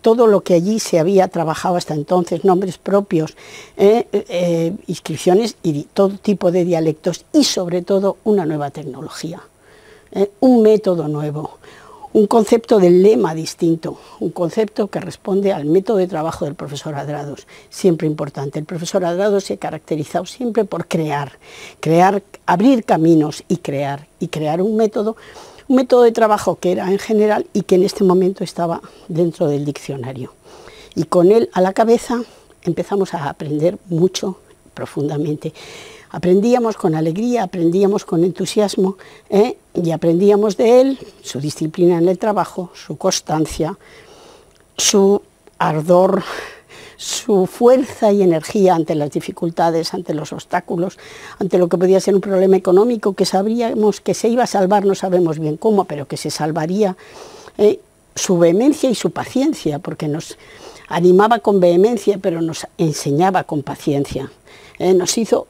todo lo que allí se había trabajado hasta entonces, nombres propios, eh, eh, inscripciones y todo tipo de dialectos y sobre todo una nueva tecnología, eh, un método nuevo, un concepto del lema distinto, un concepto que responde al método de trabajo del profesor Adrados, siempre importante. El profesor Adrados se ha caracterizado siempre por crear, crear, abrir caminos y crear, y crear un método un método de trabajo que era en general y que en este momento estaba dentro del diccionario. Y con él a la cabeza empezamos a aprender mucho, profundamente. Aprendíamos con alegría, aprendíamos con entusiasmo ¿eh? y aprendíamos de él su disciplina en el trabajo, su constancia, su ardor su fuerza y energía ante las dificultades, ante los obstáculos, ante lo que podía ser un problema económico que sabríamos que se iba a salvar, no sabemos bien cómo, pero que se salvaría, eh, su vehemencia y su paciencia, porque nos animaba con vehemencia, pero nos enseñaba con paciencia. Eh, nos hizo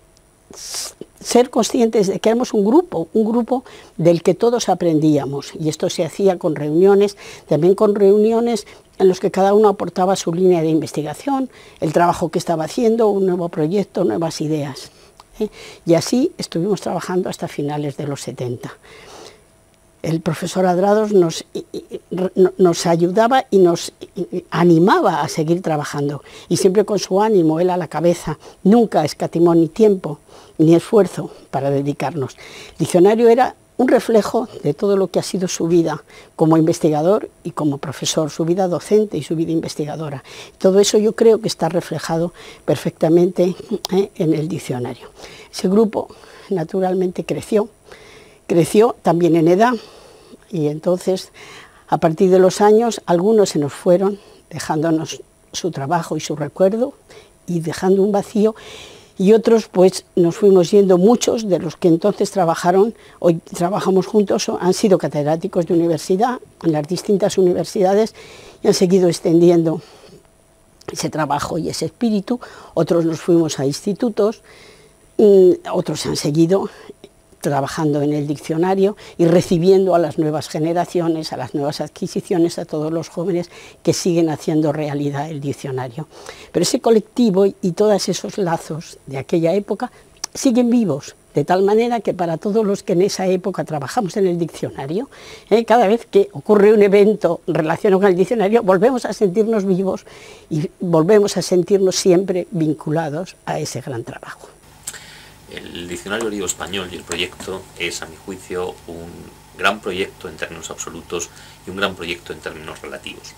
ser conscientes de que éramos un grupo, un grupo del que todos aprendíamos. Y esto se hacía con reuniones, también con reuniones en los que cada uno aportaba su línea de investigación, el trabajo que estaba haciendo, un nuevo proyecto, nuevas ideas. ¿eh? Y así estuvimos trabajando hasta finales de los 70. El profesor Adrados nos, nos ayudaba y nos animaba a seguir trabajando. Y siempre con su ánimo, él a la cabeza. Nunca escatimó ni tiempo ni esfuerzo para dedicarnos. El diccionario era un reflejo de todo lo que ha sido su vida como investigador y como profesor, su vida docente y su vida investigadora. Todo eso yo creo que está reflejado perfectamente ¿eh? en el diccionario. Ese grupo naturalmente creció, creció también en edad y entonces a partir de los años algunos se nos fueron dejándonos su trabajo y su recuerdo y dejando un vacío y otros pues nos fuimos yendo, muchos de los que entonces trabajaron, hoy trabajamos juntos, han sido catedráticos de universidad en las distintas universidades y han seguido extendiendo ese trabajo y ese espíritu, otros nos fuimos a institutos, mm, otros han seguido trabajando en el diccionario y recibiendo a las nuevas generaciones, a las nuevas adquisiciones, a todos los jóvenes que siguen haciendo realidad el diccionario. Pero ese colectivo y todos esos lazos de aquella época siguen vivos, de tal manera que para todos los que en esa época trabajamos en el diccionario, eh, cada vez que ocurre un evento relacionado con el diccionario, volvemos a sentirnos vivos y volvemos a sentirnos siempre vinculados a ese gran trabajo. El diccionario griego español y el proyecto es, a mi juicio, un gran proyecto en términos absolutos y un gran proyecto en términos relativos.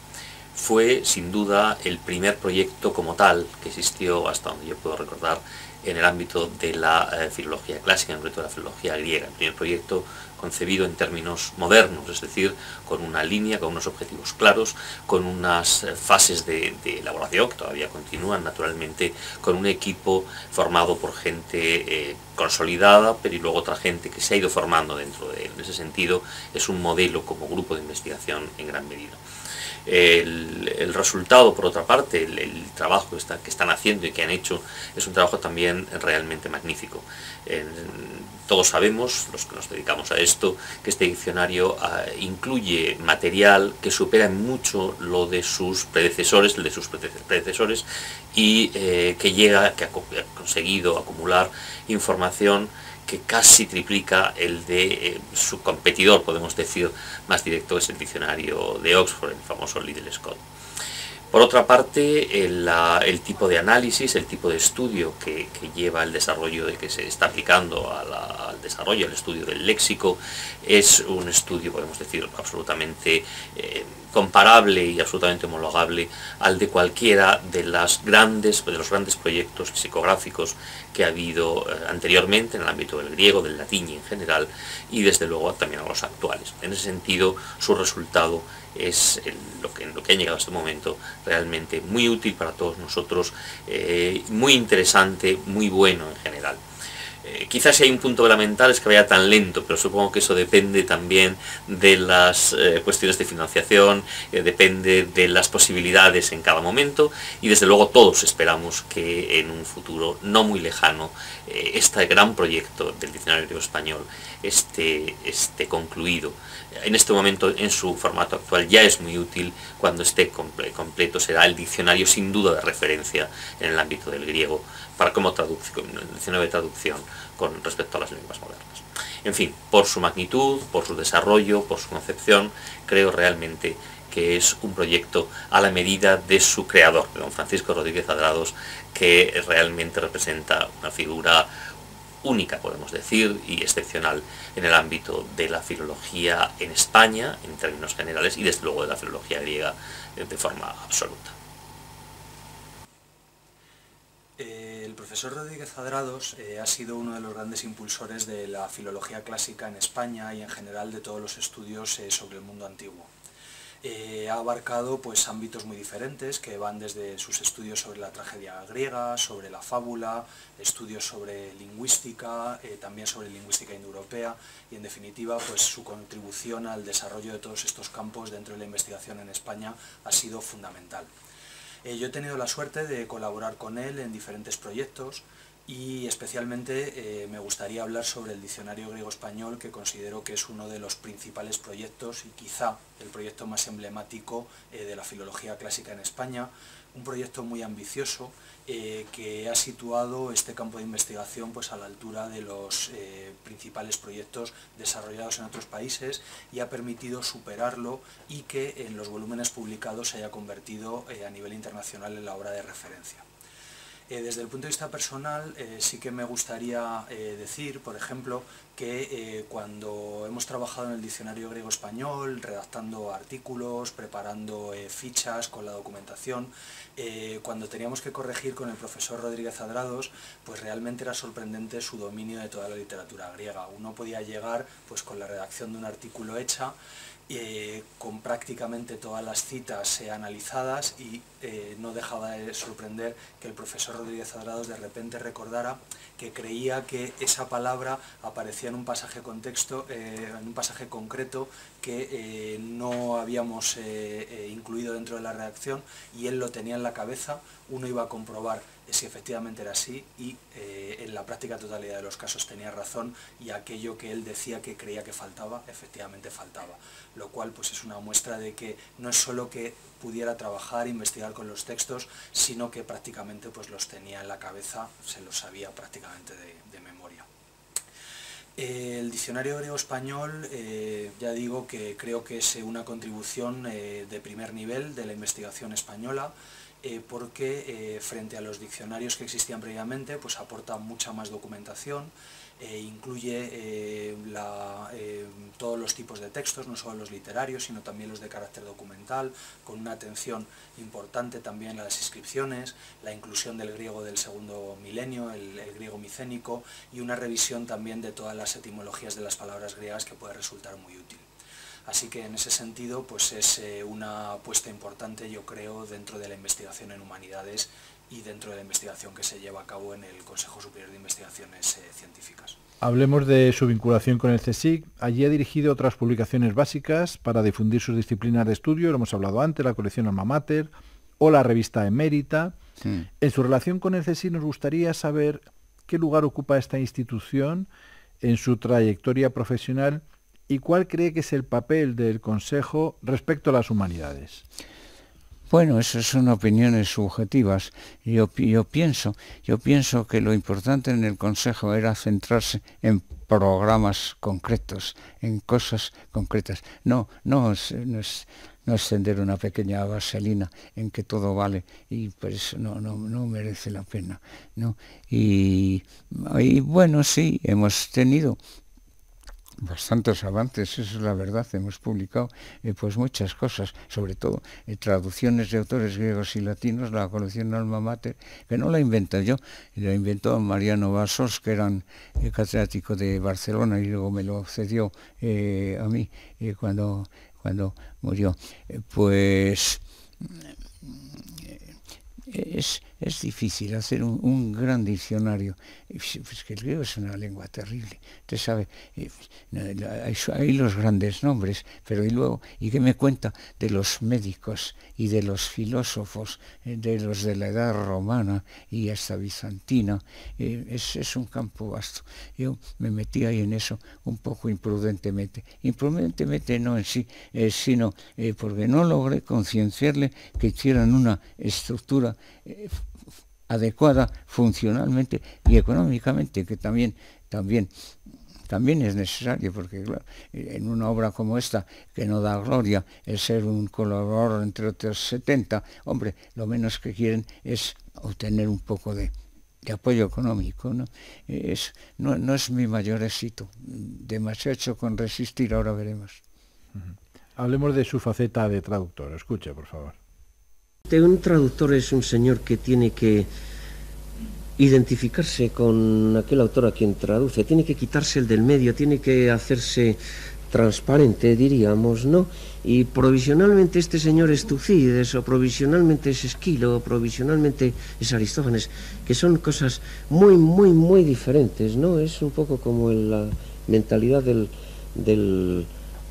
Fue, sin duda, el primer proyecto como tal que existió, hasta donde yo puedo recordar, en el ámbito de la eh, filología clásica, en ámbito de la filología griega. El primer proyecto concebido en términos modernos, es decir, con una línea, con unos objetivos claros, con unas eh, fases de, elaboración que todavía continúan naturalmente, con un equipo formado por gente eh, consolidada, pero y luego otra gente que se ha ido formando dentro de él. En ese sentido, es un modelo como grupo de investigación en gran medida. El, resultado, por otra parte, el, trabajo que, están haciendo y que han hecho es un trabajo también realmente magnífico. todos sabemos, los que nos dedicamos a esto, que este diccionario ah, incluye material que supera en mucho lo de sus predecesores, de sus predecesores, y eh, que llega, que ha conseguido acumular información que casi triplica el de eh, su competidor, podemos decir, más directo, es el diccionario de Oxford, el famoso Little Scott. Por otra parte, el, tipo de análisis, el tipo de estudio que, lleva el desarrollo, de que se está aplicando al desarrollo, al estudio del léxico, es un estudio, podemos decir, absolutamente eh, comparable y absolutamente homologable al de cualquiera de, las grandes, de los grandes proyectos psicográficos que ha habido eh, anteriormente en el ámbito del griego, del latín en general, y desde luego también a los actuales. En ese sentido, su resultado es lo, que, lo que ha llegado a este momento realmente muy útil para todos nosotros, eh, muy interesante, muy bueno en general. Eh, quizás si hay un punto mental es que vaya tan lento, pero supongo que eso depende también de las eh, cuestiones de financiación, depende de las posibilidades en cada momento y desde luego todos esperamos que en un futuro no muy lejano este gran proyecto del diccionario español esté, esté concluido en este momento en su formato actual ya es muy útil, cuando esté completo será el diccionario sin duda de referencia en el ámbito del griego para cómo traducir, diccionario de traducción con respecto a las lenguas modernas. En fin, por su magnitud, por su desarrollo, por su concepción, creo realmente que es un proyecto a la medida de su creador, don Francisco Rodríguez Adrados, que realmente representa una figura única, podemos decir, y excepcional en el ámbito de la filología en España, en términos generales, y desde luego de la filología griega eh, de forma absoluta. Eh, el profesor Rodríguez Adrados eh, ha sido uno de los grandes impulsores de la filología clásica en España y en general de todos los estudios sobre el mundo antiguo. Eh, ha abarcado pues, ámbitos muy diferentes que van desde sus estudios sobre la tragedia griega, sobre la fábula, estudios sobre lingüística, eh, también sobre lingüística indoeuropea y en definitiva pues, su contribución al desarrollo de todos estos campos dentro de la investigación en España ha sido fundamental. Eh, yo he tenido la suerte de colaborar con él en diferentes proyectos, y especialmente eh, me gustaría hablar sobre el diccionario griego-español que considero que es uno de los principales proyectos y quizá el proyecto más emblemático eh, de la filología clásica en España, un proyecto muy ambicioso eh, que ha situado este campo de investigación pues, a la altura de los principales proyectos desarrollados en otros países y ha permitido superarlo y que en los volúmenes publicados se haya convertido a nivel internacional en la obra de referencia. Eh, desde el punto de vista personal eh, sí que me gustaría eh, decir, por ejemplo, que cuando hemos trabajado en el diccionario griego-español, redactando artículos, preparando fichas con la documentación, cuando teníamos que corregir con el profesor Rodríguez Adrados, pues realmente era sorprendente su dominio de toda la literatura griega. Uno podía llegar pues, con la redacción de un artículo hecha, eh, con prácticamente todas las citas eh, analizadas y eh, no dejaba de sorprender que el profesor Rodríguez Adrados de repente recordara que creía que esa palabra aparecía en un pasaje contexto, en un pasaje concreto que no habíamos incluido dentro de la redacción y él lo tenía en la cabeza, uno iba a comprobar si efectivamente era así y eh, en la práctica totalidad de los casos tenía razón y aquello que él decía que creía que faltaba, efectivamente faltaba. Lo cual pues es una muestra de que no es solo que pudiera trabajar, investigar con los textos, sino que prácticamente pues los tenía en la cabeza, se los sabía prácticamente de, memoria. El diccionario griego español eh, ya digo que creo que es una contribución eh, de primer nivel de la investigación española, eh, porque eh, frente a los diccionarios que existían previamente, pues aporta mucha más documentación, eh, incluye todos los tipos de textos, no solo los literarios, sino también los de carácter documental, con una atención importante también a las inscripciones, la inclusión del griego del segundo milenio, el griego micénico, y una revisión también de todas las etimologías de las palabras griegas que puede resultar muy útil. Así que en ese sentido pues es eh, una apuesta importante yo creo dentro de la investigación en humanidades y dentro de la investigación que se lleva a cabo en el Consejo Superior de Investigaciones eh, Científicas. Hablemos de su vinculación con el CSIC. Allí ha dirigido otras publicaciones básicas para difundir sus disciplinas de estudio, lo hemos hablado antes, la colección Alma Mater o la revista Emérita. En su relación con el CSIC nos gustaría saber qué lugar ocupa esta institución en su trayectoria profesional y cuál cree que es el papel del Consejo respecto a las humanidades. Bueno, esas son opiniones subjetivas. Yo, pienso, yo pienso que lo importante en el Consejo era centrarse en programas concretos, en cosas concretas. No, no es, tender una pequeña vaselina en que todo vale y pues no, no, merece la pena. ¿no? y bueno, sí, hemos tenido bastantes avances, eso es la verdad. Hemos publicado eh, pues muchas cosas, sobre todo eh, traducciones de autores griegos y latinos, la colección Alma Mater, que no la inventé yo, la inventó Mariano Vasos, que era eh, catedrático de Barcelona y luego me lo cedió eh, a mí cuando, cuando murió. pues es es difícil hacer un, gran diccionario. Pues que el griego es una lengua terrible. Usted sabe, eh, hay, los grandes nombres, pero y luego, ¿y qué me cuenta de los médicos y de los filósofos, eh, de los de la edad romana y hasta bizantina? Eh, es, un campo vasto. Yo me metí ahí en eso un poco imprudentemente. Imprudentemente no en sí, sino porque no logré concienciarle que hicieran una estructura adecuada funcionalmente y económicamente, que también, también, también es necesario, porque en una obra como esta, que no da gloria el ser un colaborador entre otros 70, hombre, lo menos que quieren es obtener un poco de, apoyo económico, ¿no? Es, no, es mi mayor éxito. Demasiado con resistir, ahora veremos. Hablemos de su faceta de traductor. Escuche, por favor un traductor es un señor que tiene que identificarse con aquel autor a quien traduce, tiene que quitarse el del medio, tiene que hacerse transparente, diríamos, ¿no? Y provisionalmente este señor es Tucídides, o provisionalmente es Esquilo, o provisionalmente es Aristófanes, que son cosas muy, muy, muy diferentes, ¿no? Es un poco como la mentalidad del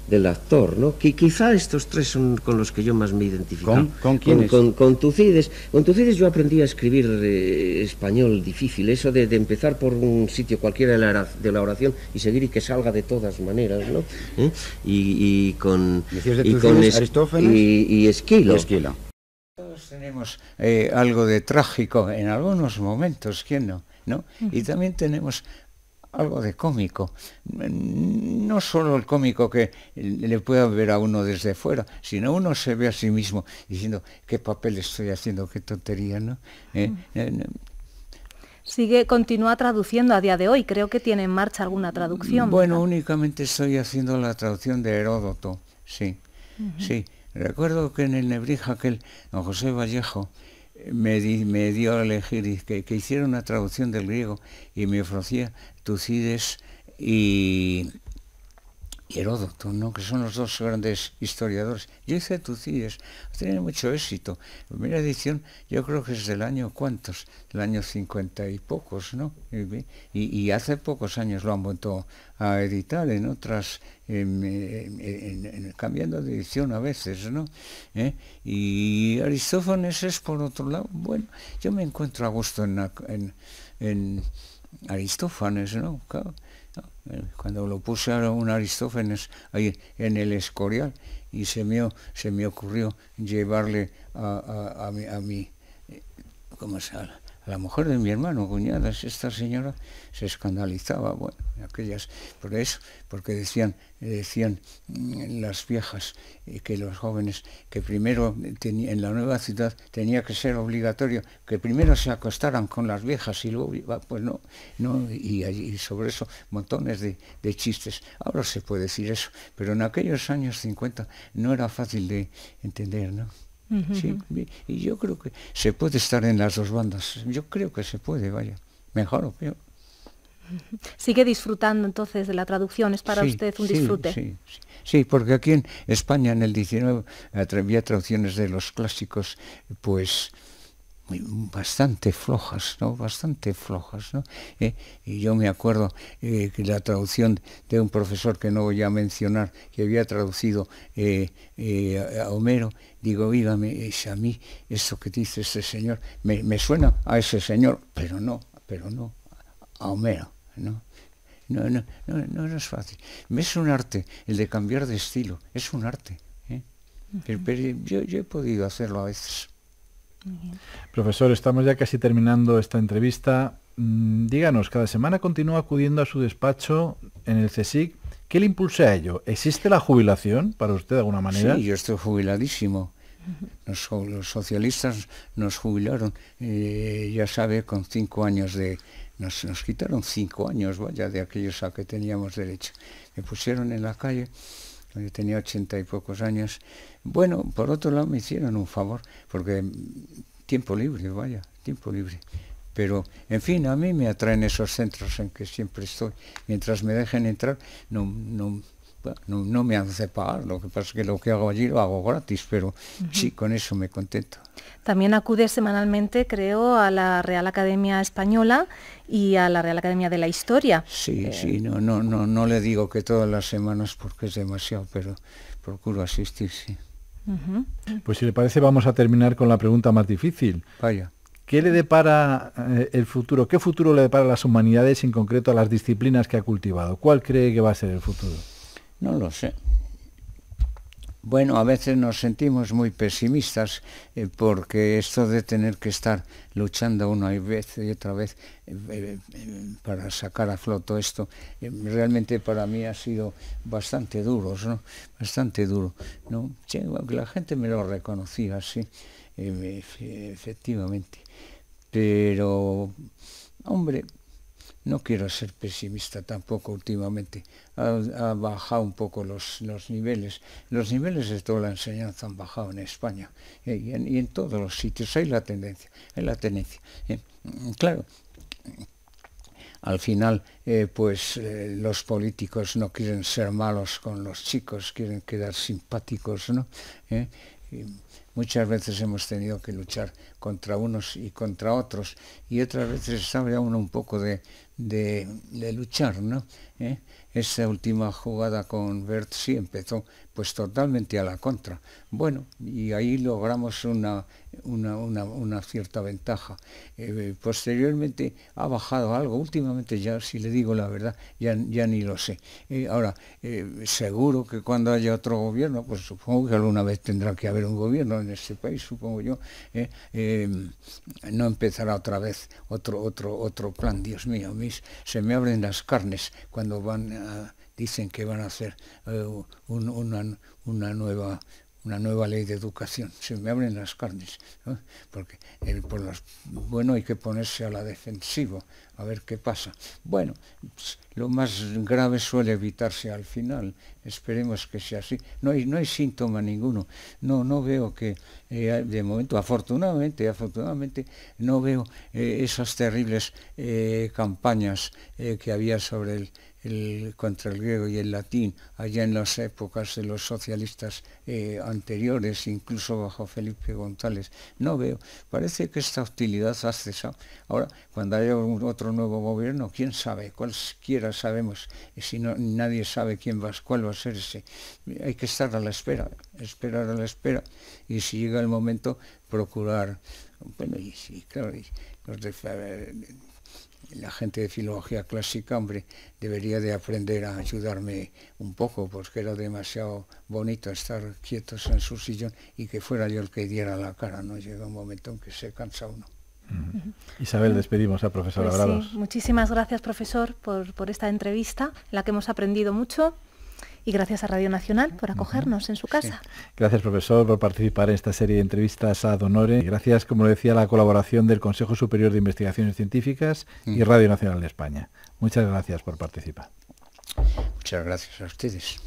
del actor, ¿no? Que quizá estos tres son con los que yo más me identifico. ¿Con, ¿con quiénes? Con, con, con, Tucides. Con Tucides yo aprendí a escribir eh, español difícil, eso de, empezar por un sitio cualquiera de la, oración y seguir y que salga de todas maneras, ¿no? ¿Eh? Y, y, con... y con Aristófanes? Y, Esquilo. Todos tenemos eh, algo de trágico en algunos momentos, ¿quién no? ¿no? Y también tenemos algo de cómico. No solo el cómico que le pueda ver a uno desde fuera, sino uno se ve a sí mismo diciendo, ¿qué papel estoy haciendo? ¿Qué tontería? ¿no? ¿Eh? Mm. Eh, Sigue, continúa traduciendo a día de hoy. Creo que tiene en marcha alguna traducción. Bueno, únicamente estoy haciendo la traducción de Heródoto, sí, sí. Recuerdo que en el Nebrija aquel, don José Vallejo, me, dio a elegir que, hiciera una traducción del griego y me ofrecía Tucides y y Heródoto, ¿no? que son los dos grandes historiadores. Y hice Tucídides ha tenido mucho éxito. La primera edición yo creo que es del año cuántos, del año cincuenta y pocos, ¿no? Y, hace pocos años lo han vuelto a editar en otras, cambiando de edición a veces, ¿no? ¿Eh? Y Aristófanes es por otro lado, bueno, yo me encuentro a gusto en, Aristófanes, ¿no? cuando lo puse a un Aristófanes ahí en el Escorial y se me, se me ocurrió llevarle a, a, a mi, eh, ¿cómo se la mujer de mi hermano, cuñadas esta señora, se escandalizaba, bueno, aquellas, por eso, porque decían, decían mm, las viejas eh, que los jóvenes, que primero en la nueva ciudad tenía que ser obligatorio que primero se acostaran con las viejas y luego, pues no, no y, sobre eso montones de, de, chistes. Ahora se puede decir eso, pero en aquellos años 50 no era fácil de entender, ¿no? ¿sí? Y yo creo que se puede estar en las dos bandas. Yo creo que se puede, vaya. Mejor o peor. Sigue disfrutando entonces de la traducción, es para usted un disfrute. Sí, sí, porque aquí en España en el 19 eh, había traducciones de los clásicos, pues bastante flojas, ¿no? Bastante flojas, ¿no? Eh, y yo me acuerdo eh, que la traducción de un profesor que no voy a mencionar, que había traducido eh, a Homero, digo, dígame, es a mí esto que dice este señor, me, suena a ese señor, pero no, pero no, a Homero, ¿no? No, no, no, no, es fácil. Es un arte, el de cambiar de estilo, es un arte. yo, yo he podido hacerlo a veces. Profesor, estamos ya casi terminando esta entrevista. Mm, díganos, cada semana continúa acudiendo a su despacho en el CSIC. ¿Qué le impulsa a ello? ¿Existe la jubilación para usted de alguna manera? Sí, yo estoy jubiladísimo. Los, socialistas nos jubilaron, eh, ya sabe, con cinco años de... Nos, nos quitaron cinco años, vaya, de aquellos a que teníamos derecho. Me pusieron en la calle yo tenía ochenta y pocos años. Bueno, por otro lado me hicieron un favor, porque mm, tiempo libre, vaya, tiempo libre. Pero, en fin, a mí me atraen esos centros en que siempre estoy. Mientras me dejen entrar, no, no, no, me hace pagar, lo que pasa es que lo que hago allí lo hago gratis, pero sí, con eso me contento. También acude semanalmente, creo, a la Real Academia Española y a la Real Academia de la Historia. Sí, eh, sí, no, no, no, no le digo que todas las semanas porque es demasiado, pero procuro asistir, sí. Pues si le parece, vamos a terminar con la pregunta más difícil. Vaya. ¿Qué le depara eh, el futuro? ¿Qué futuro le depara a las humanidades, en concreto a las disciplinas que ha cultivado? ¿Cuál cree que va a ser el futuro? No lo sé. Bueno, a veces nos sentimos muy pesimistas eh, porque esto de tener que estar luchando una vez y otra vez eh, eh, para sacar a floto esto, realmente para mí ha sido bastante duro, ¿no? Bastante duro, ¿no? la gente me lo reconocía así, efectivamente. Pero, hombre, no quiero ser pesimista tampoco últimamente, ha, bajado un poco los, los, niveles. Los niveles de toda la enseñanza han bajado en España eh, y, en, todos los sitios. Hay la tendencia, hay la tendencia. Eh, claro, al final, eh, pues los políticos no quieren ser malos con los chicos, quieren quedar simpáticos, ¿no? muchas veces hemos tenido que luchar contra unos y contra otros, y otras veces sabe a uno un poco de, de, luchar, ¿no? ¿Eh? Esa última jugada con Bert sí empezó pues totalmente a la contra. Bueno, y ahí logramos una una, cierta ventaja. Eh, posteriormente ha bajado algo, últimamente ya, si le digo la verdad, ya, ya ni lo sé. Eh, ahora, eh, seguro que cuando haya otro gobierno, pues supongo que alguna vez tendrá que haber un gobierno en este país, supongo yo, no empezará otra vez otro, otro, otro plan, Dios mío, mis, se me abren las carnes cuando van dicen que van a hacer una, una nueva una nueva ley de educación. Se me abren las carnes, porque el, por los, bueno hay que ponerse a la defensiva, a ver qué pasa. Bueno, pues, lo más grave suele evitarse al final. Esperemos que sea así. No hay, no hay síntoma ninguno. No, no veo que eh, de momento, afortunadamente, afortunadamente, no veo eh, esas terribles eh, campañas que había sobre el contra el griego y el latín allá en las épocas de los socialistas eh, anteriores, incluso bajo Felipe González. No veo, parece que esta hostilidad ha cesado. Ahora, cuando haya otro nuevo gobierno, quién sabe, cualquiera sabemos, si no, nadie sabe quién va, cuál va a ser ese. Hay que estar a la espera, esperar a la espera y si llega el momento, procurar. Bueno, y, sí, claro, de, la gente de filología clásica, hombre, debería de aprender a ayudarme un poco, porque era demasiado bonito estar quietos en su sillón y que fuera yo el que diera la cara, ¿no? Llega un momento en que se cansa uno. Isabel, despedimos a profesora pues Muchísimas gracias, profesor, por, por esta entrevista, en la que hemos aprendido mucho y gracias a Radio Nacional por acogernos en su casa. Gracias, profesor, por participar en esta serie de entrevistas a Donore. Gracias, como le decía, a la colaboración del Consejo Superior de Investigaciones Científicas y mm. Radio Nacional de España. Muchas gracias por participar. Muchas gracias a ustedes.